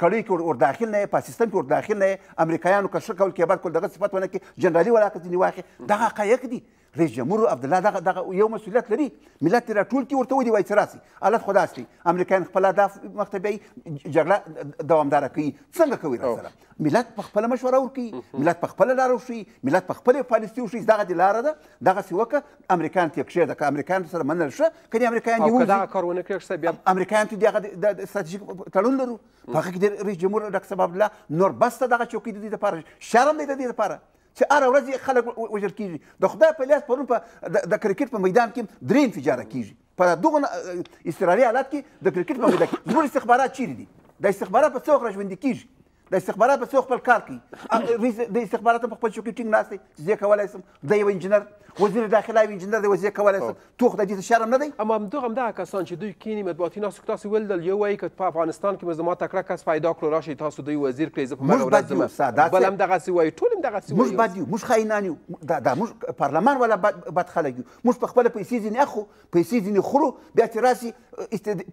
کړیو کې ورداخل نه یې په سیستم کې ورداخل نه یې امریکایانو که ښه کول کېبر کول دغه صفت ونه کې جنرالي ولاکت ځینې واخې دغه حقایق دي رئیس جمهور عبدالله دغه دغه یو مسؤلیت لري ملت را ټول کې ورته ودی وای راسي حالت خو داسې امریکایان خپل اهداف مخته بیایي جګړه دوامداره کوي څنګه کوي راسره ملت په خپله مشوره ورکوي ملت په خپله لاره وښیي ملت په خپلې پالیسي وښیي دغه دې لاره ده دغسې وکړه امریکایان ته یې کښېږده که امریکایان سره منل ښه که امریکایان دې دغه کار ونه کړي بیا امریکایان ته دغه ستراتیژیک تړون لرو په هغه کې د رئیس جمهور ډاکټر صاحب عبدالله نور بس ته دغه چوکۍ د دې لپاره شرم دی د دې لپاره چې هر ورځ خلک وژل کیږي د خدای په لاس پرون په د کرکټ په میدان کې درې انفجاره کیږي په دغه اضطراري حالت کې د کرکټ په میدان کې زموږ استخبارات چیرې دي د استخبارات په څوک را ژوندي کیږي د استخبارات په څو خپل کار کوي رئیس د استخبارات په خپل چوکۍ ټینګ ناست دی زه کولی سم د یو انجینر وزیر داخله یو انجینر دی زه کولی سم توخ د دې شرم نه دی اما همدغه همدغه کسان چې دوی کینی مطبوعاتي ناستو کې تاسو ولیدل یو وایي که په افغانستان کې مزما تکړه کس پیدا کړو راشي تاسو دوی وزیر کړئ زه په مړه ورځم بل هم دغسې وایي ټول هم دغسې وایي موږ بد یو موږ خاینان یو دا دا موږ پارلمان ولا بد خلک یو موږ په خپله پیسې ځینې اخو پیسې ځینې خورو بیا چې راسي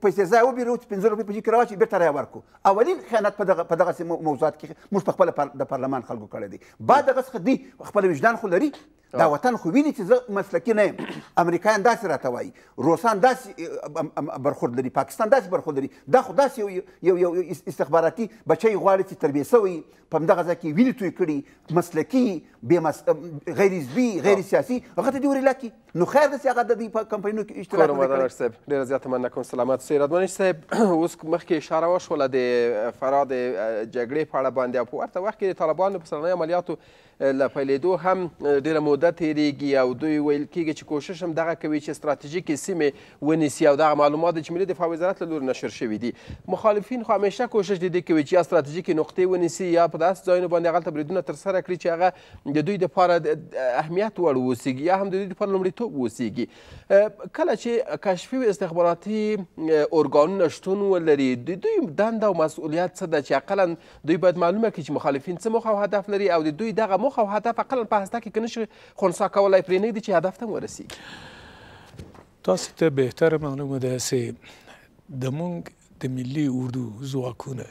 په استزا وبیرو چې پنځه روپۍ په کې راوچي بېرته راوړو اولین خیانت په دغه په دغسې موضوعات کې موږ په خپل د پارلمان خلکو کړی دی بعد دغه څخه دی خپل وجدان خو لري دا وطن خو ویني چې زه مسلکي نه یم امریکایان داسې راته وایي روسان داسې برخورد لري پاکستان داسې برخورد لري دا خو داسې یو یو یو استخباراتي بچی غواړي چې تربیه سوی په همدغه ځای کې وینې توی کړي مسلکي بې غیر حزبي غیر سیاسي هغه ته دې ورلاکي نو خیر ده چې هغه د دې په کمپنیو کې اشتراک نه صاحب ډېره زیاته مننه کوم سلامت اوسئ رادمانش صاحب [CLEARS THROAT] اوس مخکې اشاره وشوله د فرا د جګړې په اړه باندې او په ورته وخت کې د طالبانو په سلنۍ عملیاتو له پیلېدو هم ډېره موده تیریږي او دوی ویل کېږي چې کوشش هم دغه کوي چې ستراتیژیکې سیمې ونیسي او دغه معلومات د چې ملي دفاع وزارت له لورې نشر شوي دي مخالفین خو همیشه کوشش د دې کوي چې یا ستراتیژیکې نقطې ونیسي یا په داسې ځایونو باندې هغلته بریدونه ترسره کړي چې هغه د دوی دپاره اهمیت وړ وسیږي یا هم د دوی دپاره لومړیتوب وسیږي کله چې کشفي استخباراتي ارګانونه شتون ولري د دوی دنده او مسؤلیت څه ده چې اقلا دوی باید معلومه کړي چې مخالفین څه موخه او هدف لري او د دوی دغه موخه او هدف اقلا په هسته کې که نشي خنسا کولی پرې نږدي چې هدف ته ورسیږي تاسو ته بهتره معلومه ده چې د مونږ د ملي اردو ځواکونه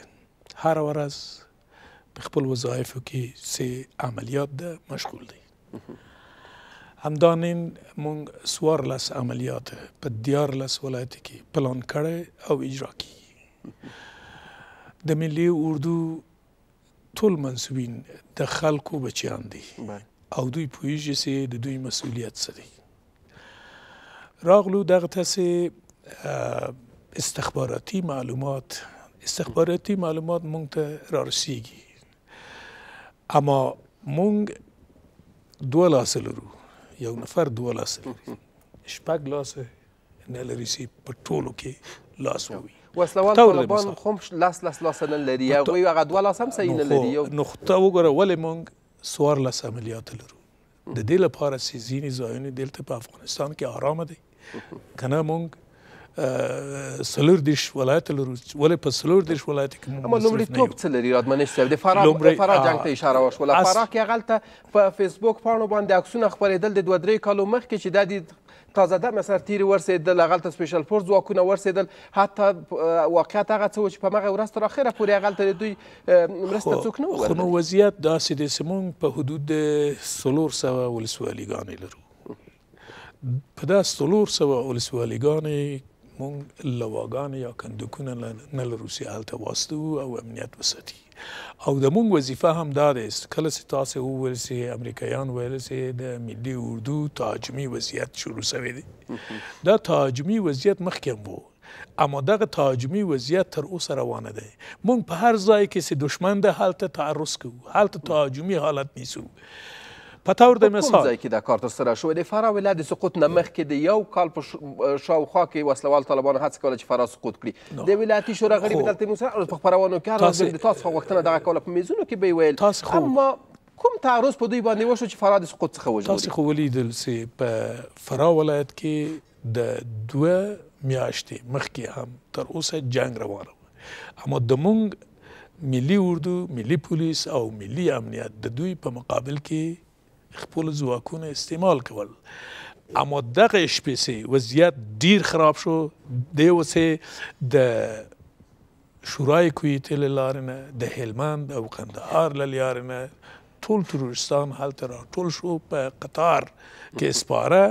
هر ورځ په خپل وظایفو کې سه عملیات ده مشغول دي همدانین مونږ سوارلس عملیات په دیارلس ولایت کې پلان کړی او اجرا کیږي د ملي اردو ټول منسوبین د خلکو بچیان دي او دوی پوهیږي چې د دوی مسؤلیت څه دی راغلو دغه تاسې استخباراتي معلومات استخباراتي معلومات مونږ ته رارسیږي اما مونږ دوه لاسه لرو یو نفر دوه لاسه لري شپږ لاسه نه لري چې په ټولو کې لاس ووي وسلوال طالبان خو لاس لاس لاس نه لري او هغه دوه لاس هم صحیح نه لري نقطه وګوره ولې مونږ سوار لس عملیات لرو د دې لپاره چې ځینې ځایونه دلته په افغانستان کې آرام دي کنه مونږ سلور دیش ولایت لرو ولې په سلور دیش ولایت کې موږ مصرف نه یو لومړی توپ څه لري رادمنې صاحب د فرا فرا جنگ ته اشاره وشوله فرا کې هغلته په فیسبوک پاڼو باندې عکسونه خپرېدل د دوه درې کالو مخکې چې د تازه ده مثلا تیرې ورسېدل هغلته سپیشل فورس ځواکونه ورسېدل حتی واقعیت هغه څه و چې په همغه ورځ تر اخره پورې هغلته د دوی مرسته څوک نه وغوښتل خو نو وضعیت داسې دی چې موږ په حدود څلور سوه ولسوالۍ ګانې لرو په دا څلور سوه ولسوالۍ ګانې مونږ لواګان یا کندکونه نه لرو چې هلته واستو او امنیت وساتي او د مونږ وظیفه هم دا ده کله چې تاسو وویل چې امریکایان ویل چې د ملي اردو تهاجمي وضعیت شروع شوی دی دا تهاجمي وضعیت مخکې هم وو اما دغه تهاجمي وضعیت تر اوسه روانه دی مونږ په هر ځای کې چې دشمن ده هلته تعرض کوو هلته تهاجمي حالت نیسو په تور د مثال کوم ځای کې دا کار ترسره شوی دی فراه ولایت د سقوط نه مخکې د یو کال په شاوخوا کې وسلوال طالبانو هڅه کوله چې فراه سقوط کړي د ولایتي شورا غړي بدلته موږ سره په خپرونو کې هر ورځ د تاسو غوښتنه دغه کوله په میزونو کې به ویل اما کوم تعرض په دوی باندې وشو چې فراه د سقوط څخه وژغوري تاسو خو ولیدل چې په فراه ولایت کې د دوه میاشتې مخکې هم تر اوسه جنگ روان اما د مونږ ملی اردو ملی پولیس او ملی امنیت د دوی په مقابل کې خپل ځواکونه استعمال کول اما دغه شپې سي وضعیت ډیر خراب شو دی اوسه د شورای کویتې له لارې نه د هلمند او قندهار له لارې نه ټول ترورستان هلته راټول شو په قطار کې سپاره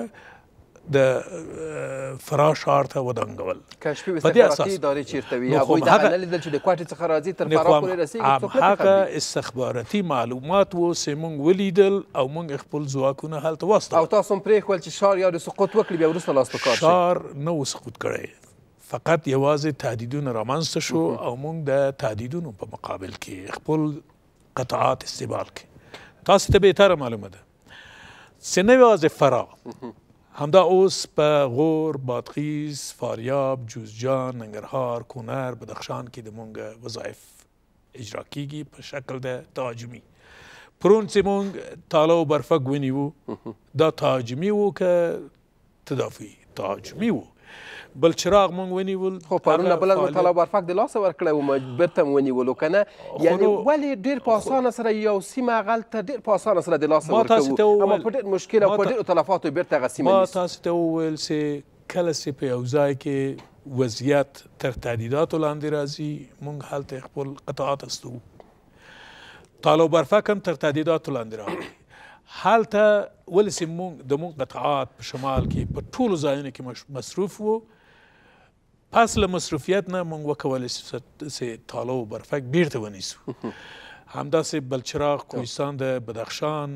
د فراش ښار ته ودانګول کشفي استخباراتي ادارې چیرته وي هغوی دا نه لیدل چې د کوټې څخه راځي تر فراه پورې رسېږي هغه استخباراتي معلومات وو چې موږ ولیدل او موږ خپل ځواکونه هلته واستول او تاسو هم پرېښول چې ښار یا د سقوط وکړي بیا وروسته لاس په کار شي ښار نه و سقوط کړی فقط یوازې تهدیدونه رامنځته شو او موږ د تهدیدونو په مقابل کې خپل قطعات استبال کې تاسو ته بهتره معلومه ده چې نه یوازې فراه همدا اوس په غور بادغیس فاریاب جوزجان ننګرهار کونړ بدخشان کې د مونږ وظایف اجرا کیږي په شکل د تهاجمي پرون چې مونږ تاله او برفک ونیو دا تهاجمي و که تدافعي تهاجمي و بل چراغ مونږ ونیول خو پرون نه بل تعالی برفک د لاسه ورکړی وم بیرته مو ونیولو که نه یعنې ولې ډېر په اسانه سره یو سیمه هغلته ډېر په اسانه سره د لاسه ورکوو اما په ډېر مشکل او په ډېرو تلفاتو بیرته هغه سیمه ما تاسو ته وویل چې کله چې په یو ځای کې وضعیت تر تهدیداتو لاندې راځي مونږ هلته خپل قطاعات استو طالب برفک هم تر تهدیداتو لاندې راغلی هلته ولې چې مونږ د مونږ قطعات په شمال کې په ټولو ځایونو کې مصروف وو پس له مصروفیت نه مونږ وکولی سي تاله و برفک بیرته ونیسو [LAUGHS] همداسې بلچراغ کوهستان د بدخشان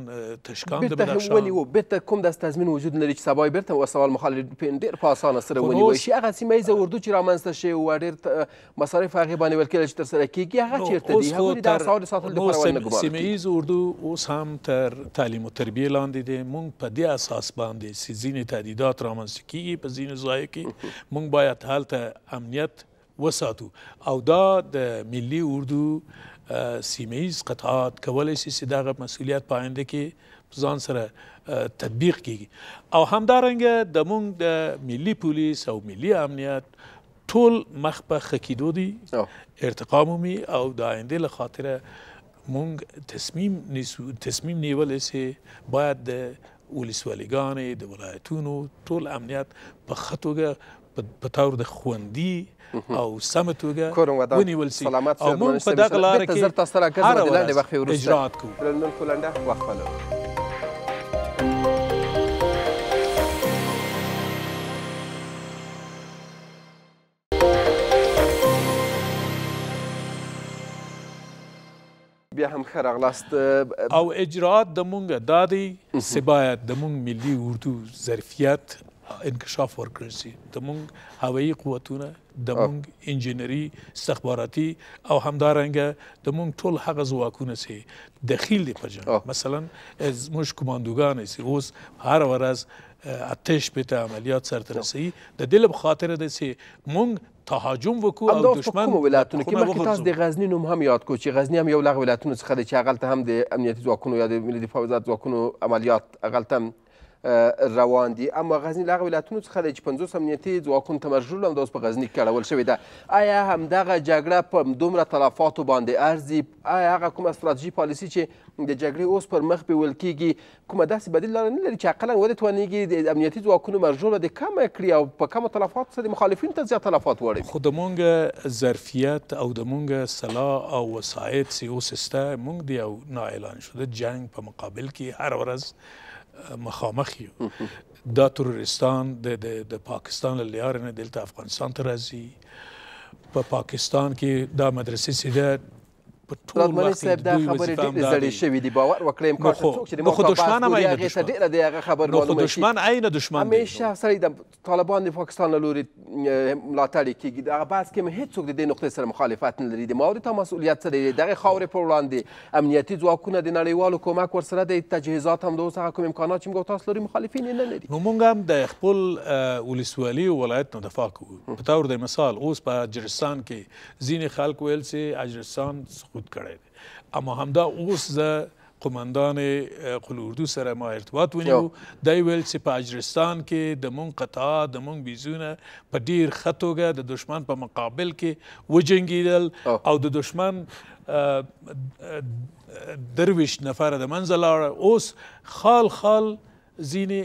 تشکان د بدخشان ولې و بیرته کوم داسې تضمین وجود نه لري چې سبا یې بیرته وسوال مخالفین ډېر په اسانه سره ونیول شي هغه سیمه ییزه اردو چې رامنځته شوې وه ډېر مصارف هغې باندې ویل کېدل چې ترسره کېږي هغه چېرته دي هغوی د اسعارو ساتلو لپاره ولې نه ګمارل سیمه ییز اردو اوس هم تر تعلیم و تربیې لاندې دی موږ په دې اساس باندې چې ځینې تهدیدات رامنځته کېږي په ځینو ځایو کې موږ باید هلته امنیت وساتو او دا د ملي اردو سیمهیز قطعات کولای شي چې دغه مسؤلیت په آینده کې ځان سره تطبیق کیږي او همدارنګه د مونږ د ملي پولیس او ملي امنیت ټول مخ په خکیدو دي ارتقا مومي او د آینده له خاطره مونږ تصمیم نیسو تصمیم نیول چې باید د ولسوالیګانې د ولایتونو ټول امنیت په خطوګه په تور د خوندي او سم توګه ونیول سي او موږ په دغه لار کې زر تاسو راکړه د لاندې وخت وروسته اجرات کوو لنډه لنډه وخت پلو بیا هم ښه راغلاست او اجرات د مونږ دا دی چې باید د مونږ ملي اردو ظرفیت انکشاف ورکړل شي د مونږ هوایي قوتونه د مونږ انجنیری استخباراتي او همدارنګه د مونږ ټول هغه ځواکونه سي دخیل دي په جنگ مثلا موږ کماندوګان سي اوس هر ورځ اتش پته عملیات سرته رسي د دل په خاطر د سي مونږ تهاجم وکړو او دشمن کوم ولایتونو کې مخکې تاسو د غزنی نوم هم یاد کو چې غزنی هم یو لغ ولایتونو څخه دی چې هغلته هم د امنیتي ځواکونو یا د ملي دفاع وزارت ځواکونو عملیات هغلته هم روان دي اما غزنی له هغه ولایتونو څخه دی چې پنځوس امنیتي ځواکونو ته مشغول همداوس په غزنی کې اړول شوې ده آیا همدغه جګړه په دومره تلفاتو باندې ارزي آیا هغه کومه ستراتیژي پالیسي چې د جګړې اوس پر مخ بیول کیږي کومه داسې بدیل لاره نه لري چې اقلا ولې توانیږي د امنیتي ځواکونو مشغوله د کمه کړي او په کمو تلفاتو سره د مخالفینو ته زیات تلفات وړي خو د مونږ ظرفیت او د مونږ سلاح او وسایط سیاسته مونږ دی او نااعلان شده جنگ په مقابل کې هر ورځ مخامخ یو دا ترورستان د د پاکستان له لارې نه دلته افغانستان ته راځي په پا پاکستان کې دا مدرسې سیده په ټول وخت کې دا خبرې ډېرې زړې شوې دي باور وکړئ امکان ته څوک چې د مخ دښمن هم هغې ته ډېره د هغه خبر معلومه شي دښمن عین دښمن دی همیشه سړی د طالبان د پاکستان له لوري ملاتړ کېږي د هغه بحث کې هم هېڅوک د دې نقطې سره مخالفت نه لري د ماورې ته مسؤلیت سره دی دغې خاورې پر وړاندې امنیتي ځواکونه د نړیوالو کومک ورسره د تجهیزات هم د اوس هغه کوم امکانات چې موږ تاسو لري مخالفین یې نه لري نو موږ هم د خپل ولسوالي او ولایتونو دفاع کوو په تور د مثال اوس په اجرستان کې ځینې خلک ویل چې اجرستان سقوط کړی دی اما همدا اوس زه قماندان قل اردو سره ما ارتباط ونیو دی ویل چې په اجرستان کې د مونږ قطاع د مونږ بیزونه په ډیر ښه توګه د دشمن په مقابل کې وجنګېدل او د دشمن درویش نفر د منځه لاړه اوس خال خال ځینې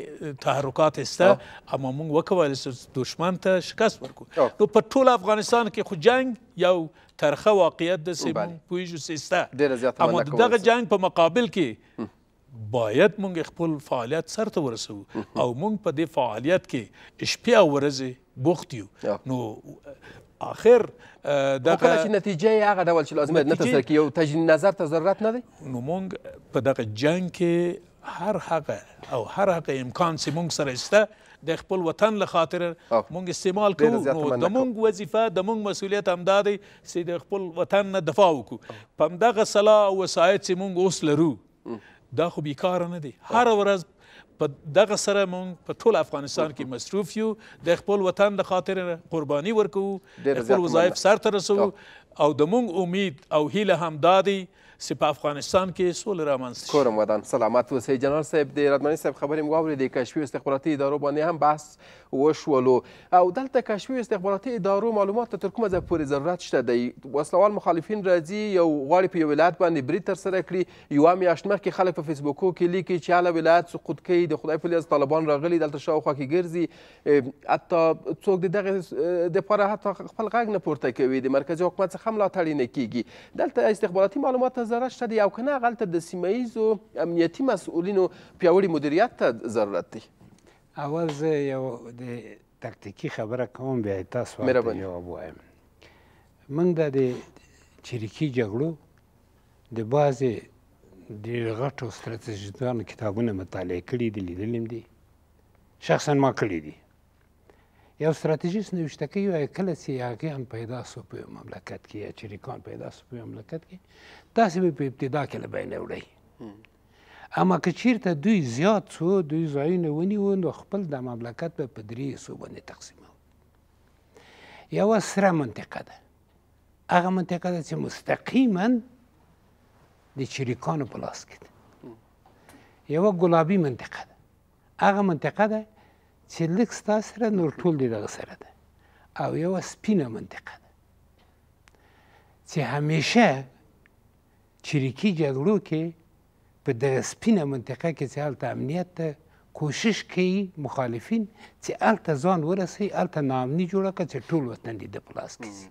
تحرکات استه اما موږ وکولی دشمن ته شکست ورکړو نو په ټول افغانستان کې خو جنگ یو ترخه واقعیت د پوهیږو چې شته اما د دغه جنګ په مقابل کې باید مونږ خپل فعالیت سرته ورسو او مونږ په دې فعالیت کې شپې او ورځې بوخت یو نو آخر دغه کله چې نتیجه یې هغه ډول چې لازمه نه ترسره کړي یو تجدید نظر ته ضرورت نه دی نو مونږ په دغه جنګ کې هر هغه او هر هغه امکان چې مونږ سره شته د خپل وطن له خاطر مونږ استعمال کوو نو د مونږ وظیفه د مونږ مسولیت هم دا دی چې د خپل وطن نه دفاع وکړو په همدغه سلاح او وسایط چې مونږ اوس لرو دا خو بیکاره نه دی هره ورځ په دغه سره مونږ په ټول افغانستان کې مصروف یو د خپل وطن د خاطر قرباني ورکوو خپل وظایف سرته رسوو او د مونږ امید او هیله هم دا دی چې په افغانستان کې سوله رامنځته شي کورم ودان سلامت اوسئ جنرال صاحب د رادماني صاحب خبرې مو واورېدې کشفي استخباراتي ادارو باندې هم بحث وشولو او دلته کشفي استخباراتي ادارو معلومات ته تر کومه ځای پورې ضرورت شته دی وسلوال مخالفین راځي یو غواړي په یو ولایت باندې برید ترسره کړي یوه میاشت مخکې خلک په فیسبوکو کې لیکي چې هله ولایت سقوط کوي د خدای په لیاز طالبان راغلي دلته شاوخوا کې ګرځي حتی څوک د دغه دپاره حتی خپل غږ نه پورته کوي د مرکزي حکومت څخه هم ملاتړ یې نه کیږي دلته استخباراتي معلومات ته وزارت شته دی او که نه هغلته د سیمه ییزو امنیتي مسؤلینو پیاوړي مدیریت ته ضرورت دی اول زه یو د تکتیکي خبره کوم بیا تاسو جواب وایم موږ د د چریکي جګړو د بعضې د غټو ستراتیژیدانو کتابونه مطالعه کړي دي لیدلیم دي شخصا ما کړي دي یو ستراتیژیست نوشته کوي وایي کله چې هغې هم پیدا سو په یو مملکت کې یا چریکان پیدا سو په یو مملکت کې تاسې به په ابتدا کې له بینه وړئ اما که چیرته دوی زیات سو دوی ځایونه ونیوه نو خپل د مملکت به په درې حصو باندې تقسیمول یوه سره منطقه ده هغه منطقه ده چې مستقیما د چریکانو په لاس کې ده یوه ګلابي منطقه ده هغه منطقه ده چې لږ ستا سره نور ټول دی دغه سره ده او یوه سپینه منطقه ده چې همیشه چریکي جګړو کې په دغه سپینه منطقه کې چې هلته امنیت ته کوشش کوي مخالفین چې هلته ځان ورسوي هلته ناامني جوړه کړه چې ټول وطن دې د په لاس کې سي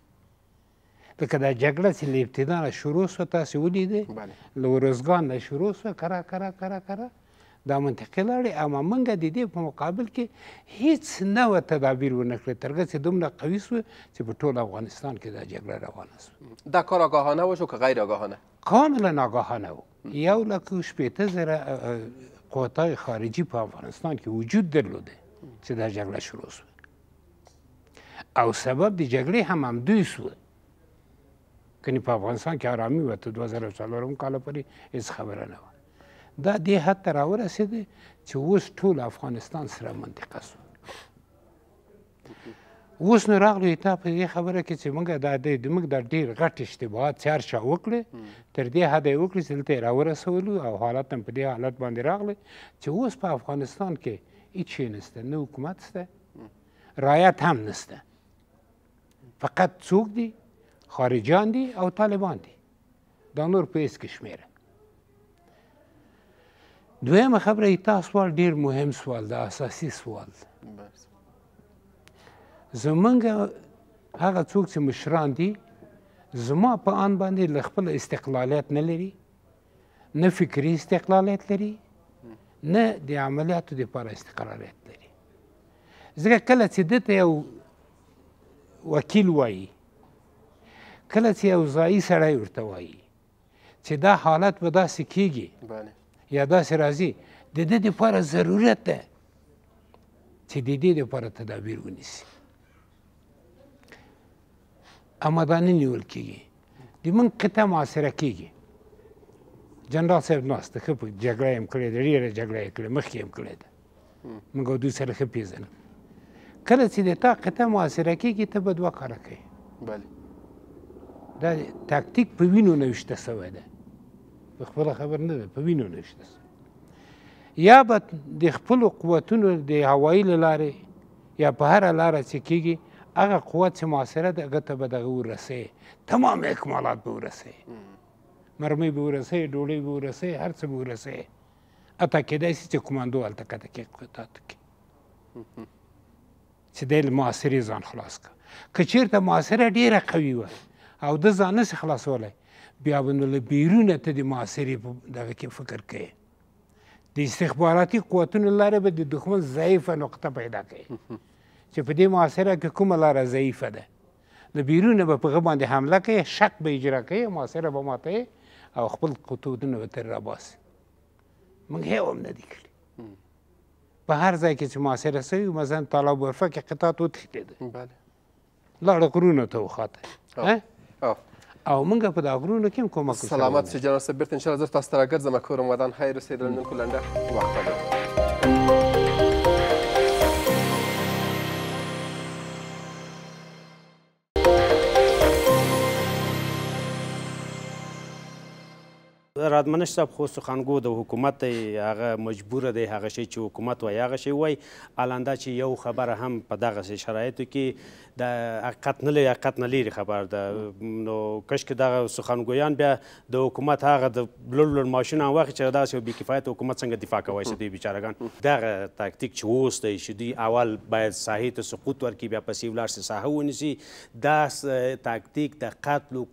لکه دا جګړه چې له ابتدا نه شروع سوه تاسې ولیدې له ورزګان نه شروع سوه کرا کرا کرا کرا دا منطقي لړۍ اما موږ د دې په مقابل کې هیڅ نوه تدابیر ونه کړل تر هغه چې دومره قوي سو چې په ټول افغانستان کې دا جګړه روانه سوه دا کار آګاهانه وشو که غیر آګاهانه کاملا آګاهانه و یو لکه شپېته زره قوتای خارجي په افغانستان کې وجود درلوده چې دا جګړه شروع سوه او سبب د جګړې هم همدوی سوه کنی په افغانستان کې آرامي وه تر دوه زره څلورم کاله پورې هېڅ خبره نه وه دا دې حد ته راورسېدې چې اوس ټول افغانستان سره منطقه سو اوس نو راغلو تا په دې خبره کې چې موږ دا د موږ د ډېر غټ اشتباهات چارچا وکړې تر دې حده یې وکړې چې دلته یې راورسولو او حالات هم په دې حالت باندې راغلی چې اوس په افغانستان کې هیڅ شی نشته نه حکومت شته رایت هم نشته فقط څوک دي خارجیان دي او طالبان دي دا نور په هیڅ کې شمیره دویمه خبره تاسو سوال ډیر مهم سوال دا اساسي سوال زمونږ هغه څوک چې مشران دي زما په ان باندې ل خپل استقلالیت نه لري نه فکری استقلالیت لري نه د عملیاتو د لپاره استقلالیت لري ځکه کله چې دته یو وکیل وایي کله چې یو ځایي سړی ورته وایي چې دا حالت به داسې کیږي بله یا داسې راځي د دې لپاره ضرورت ده چې د دې لپاره تدابیر ونیسي اما دا نه نیول کېږي د موږ قطعه معاصره کېږي جنرال صاحب ناست ښه په جګړه یې هم کړې ده ډېره جګړه یې کړې مخکې یې هم کړې ده موږ دوی سره ښه پېژنو کله چې د تا قطعه معاصره کېږي ته به دوه کاره کوي بله دا تاکتیک په وینو نوشته سوی ده په خپل خبر نه ده په وینو نشته یا به د خپلو قوتونو د هوایي له لارې یا په هره لاره چې کېږي هغه قوت چې معاصره ده هغه ته به دغه ورسوي تمام اکمالات به ورسوي مرمۍ به ورسوي ډوډۍ به ورسوي هر څه به ورسوي حتی کیدای شي چې کماندو هلته کته کې قطات کې چې دی له معاصرې ځان خلاص کړه که چېرته معاصره ډېره قوي وه او ده ځان نسي خلاصولی بیا به نو له بیرونه ته د معاصرې په دغه کې فکر کوي د استخباراتي قوتونو لاره به د دښمن ضعیفه نقطه پیدا کوي [LAUGHS] چې په دې معاصره کې کومه لاره ضعیفه ده د بیرونه به په هغه باندې حمله کوي شک به اجرا کوي معاصره به ماتوي او خپل قطودونه به ترې راباسي موږ هیو هم نه دي کړي په هر ځای کې چې معاصره سوي مثلا طالب ورفه کې قطعات وتښتېده بله لاړه غرونو ته وخاته او موږ په دا غرونو کې هم کومک سلامت شئ جناب صاحب بیرته ان شاء الله زه تاسو ته راګرځم کور مودان خیر اوسئ د لندن کلنډر وخت رادمنش صاحب خو سخنګو د حکومت هغه مجبور دی هغه شی چې حکومت وای هغه شی وای الاندا چې یو خبره هم په دغه شرایطو کې د حقیقت نه لري حقیقت نه لري خبر ده نو کشکې دغه سخنګویان بیا د حکومت هغه د لور لور ماشینه واخی چې داسې یو بیکفایت حکومت څنګه دفاع کوي چې دوی بیچارهګان دغه تاکتیک چې اوس دی چې دوی اول باید ساحې ته سقوط ورکړي بیا پسې ولاړ سي ساحه ونیسي دا تاکتیک د قتل او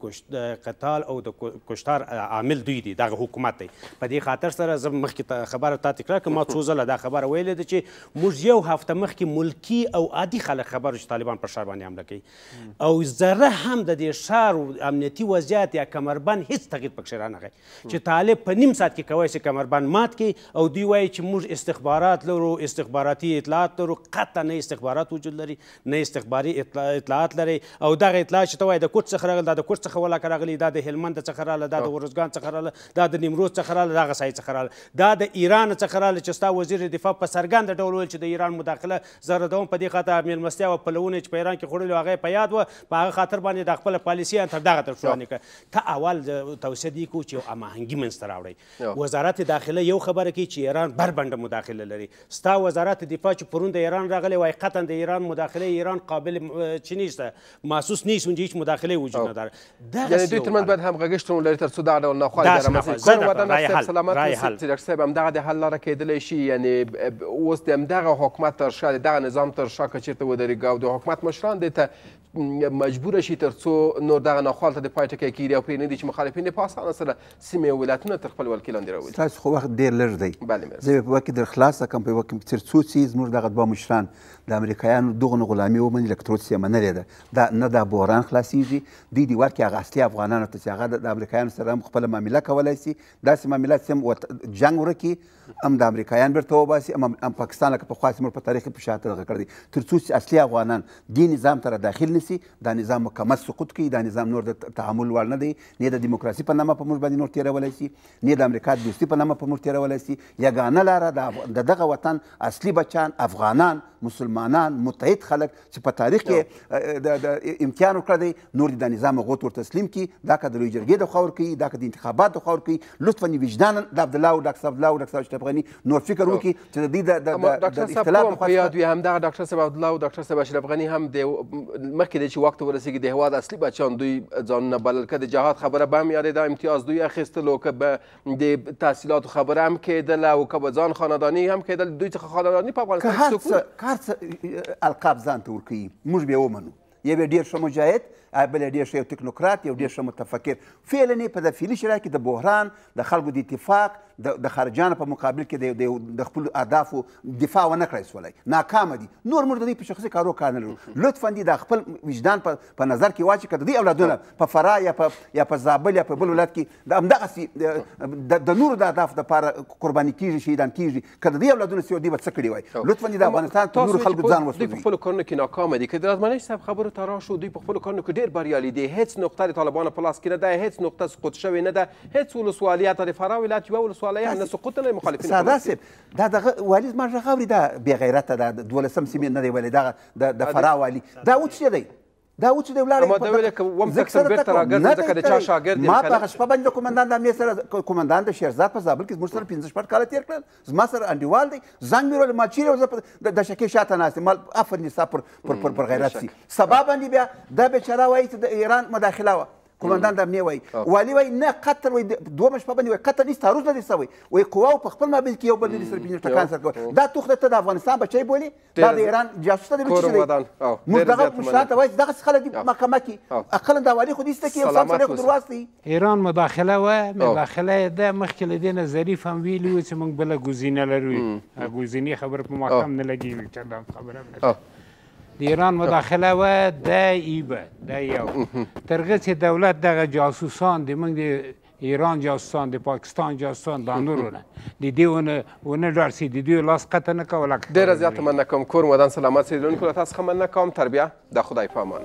قتال او د کشتار عامل دوی دی دغه حکومت دی په دې خاطر سره زه مخکې خبره تا تکرار کړم ما څو ځله دا خبره ویلې ده چې موږ یو هفته مخکې ملکی او عادي خلک خبر چې طالبان پر ښار باندې حمله کوي او ذره هم د دې ښار امنیتي وضعیت یا کمربند هیڅ تغییر پکښې رانغی چې طالب په نیم ساعت کې کولی شي کمربند مات کړي او دوی وایي چې موږ استخبارات لرو استخباراتي اطلاعات لرو قطعا نه استخبارات وجود لري نه استخباري اطلاعات لري او دغه اطلاعات چې ته وایې د کوټ څخه راغله دا د کوټ څخه ولاکه راغلي دا د هلمند څخه راغله دا د ورزګان څخه راغله دا د نیمروز څخه راله دغه سایه څخه راله دا د ایران څخه راله چې ستا وزیر دفاع په څرګنده ډول ویل چې د ایران مداخله زردوم په دې خاطر میلمستیا او پلوونه چې په ایران کې خوړلو هغه په یاد و په هغه خاطر باندې د خپل پالیسی تر دغه تر شو نه ته اول توصیه دی کو چې اماهنګي منستر راوړي وزارت داخله یو خبره کوي چې ایران بربند مداخله لري ستا وزارت دفاع چې پرون د ایران راغلی وای قطعا د ایران مداخله ایران قابل چی نیسته محسوس نیست اونجا هیچ مداخله وجود نداره یعنی دوی ترمن باید هم غږشتون لري تر څو دا ډول ناخوالې افغانستان وطن صاحب سلامت صدر صاحب همدغه د حل لاره کیدلی شي یعنی اوس د همدغه حکومت تر شا دغه نظام تر شا که چېرته ودرېږي او د حکومت مشران دې ته مجبوره شي تر څو نور دغه ناخوال ته د پای ټکی کیږي او پرې نه دي چې مخالفین یې په اسانه سره سیمې ولایتونه تر خپل ولکې لاندې راولي ستاسو خو وخت ډېر لږ دی بله زه په وخت در خلاصه کم په وخت کې تر څو چې زموږ دغه دوه مشران د امریکایانو دغه غلامي ومني لکه تر اوسه یې منلې ده دا نه دا بحران خلاصیږي دوی دیوار کې هغه اصلي افغانانو ته چې هغه د امریکایانو سره هم خپله معامله کوله کولای شي داسې معاملات سم جنګ ورکي هم د امریکایان بیرته وباسي هم پاکستان لکه پخوا چې موږ په تاریخ په شاته دغه کړی تر څو چې اصلي افغانان دې نظام ته داخل نسی دا نظام مکمل سقوط کوي دا نظام نور د تعامل وړ نه دی نه د دیموکراسي په نامه په موږ باندې نور تیرولی شي نه د امریکا د دوستي په نامه په موږ تیرولی شي یګانه لاره د دغه وطن اصلي بچان افغانان مسلمانان متحد خلک چې په تاریخ کې امکان ورکړی دی نور د نظام غوت ور تسلیم کړي دا که د لوی جرګې د خور کوي دا که د انتخابات د خور ورکړي لطفا وجدان د عبد الله او ډاکټر عبد الله او ډاکټر اشرف غني نور فکر وکړي چې د دې د ډاکټر صاحب په یاد وي همدغه ډاکټر صاحب عبد الله او ډاکټر صاحب اشرف غني هم د مخکې د چې وخت ورسیږي د هواد اصلي بچان دوی ځانونه بلل که د جهاد خبره به هم یادې دا امتیاز دوی اخیستلو که به د تحصیلاتو خبره هم کېدله او که به ځان خانداني هم کېدل دوی څخه خانداني په افغانستان کې سکون که هر څه القاب ځان ته ورکوي موږ بیا ومنو یو ډېر ښه مجاهد بل ډېر ښه یو ټکنوکرات یو ډېر ښه متفکر فعلا یې په د فعلي شرایط کې د بحران د خلکو د اتفاق د خارجیانو په مقابل کې د خپل اهدافو دفاع ونه کړای سولای ناکام دي نور موږ د دې په شخصي کارو کار نه لرو لطفا دي د خپل وجدان په نظر کې واچي کړه د دې اولادونه په فرا یا په یا په زابل یا په بل ولایت کې د همدغه د نور د اهداف لپاره قرباني کیږي شهیدان کیږي کله دې اولادونه سي دوی به څه کړي وای لطفا دي د افغانستان نور خلکو ځان وسوي دوی په خپل کارونه کې ناکام دي که د ازمنۍ صاحب خبرو ته راشو دوی په خپل کارونه کې ډیر بریالي دي هیڅ نقطه د طالبانو په لاس کې نه ده هیڅ نقطه سقوط شوې نه ده هیڅ ولسوالي یا د فرا ولایت یو ولسوالي تاسو علیه ان سقوطنا المخالفین ساده سیب دا دغه والي زما غاوري دا بې غیرته دا دولسم سیمې نه دی ویلی دغه د فرا والي دا اوس څه دی دا و چې دی ولاړې ما دا ویل کوم ځکه سره بیرته راګرځم ځکه د چا شاګرد یم ما په هغه شپه باندې کومندان د امنیت سره کومندان د شیرزاد په زابل کې زموږ سره پنځه شپږ کاله تېر کړل زما سره انډیوال دی زنګ مې وروړل ما چیرې زه د شکې شاته ناست یم افرین ستا پر پر پر غیرت سي سبا باندې بیا دا بیچاره وایي چې د ایران مداخله وه قومندان د امنیه وایي والي وایي نه قتل وایي دوه شپه باندې وایي قتل هیڅ تعرض نه دی سوی وایي قواو په خپل مابین کې یو بل سره پینځه ټکان سره کوي دا توخته ته د افغانستان بچی بولي دا د ایران جاسوس ته دی چې موږ دغه مشرات وایي دغه خلک دی محکمه کې اقل دا والي خو دې ستکه یو څه سره دروازتي ایران مداخله و مداخله د مخکې له دینه ظریف هم ویلی و چې موږ بل ګزینه لرو ګزینه خبر په محکم نه لګي چې دا خبره د ایران مداخله و د ایبه د یو ترغه چې دولت دغه جاسوسان د موږ د ایران جاسوسان د پاکستان جاسوسان دا نورونه د دې ونه ونه ډارسي د دې لاس قطه نه کوله ډیره زیاته مننه کوم کور ودان سلامت سیدونکو له تاسو څخه مننه کوم تربیه د خدای په امان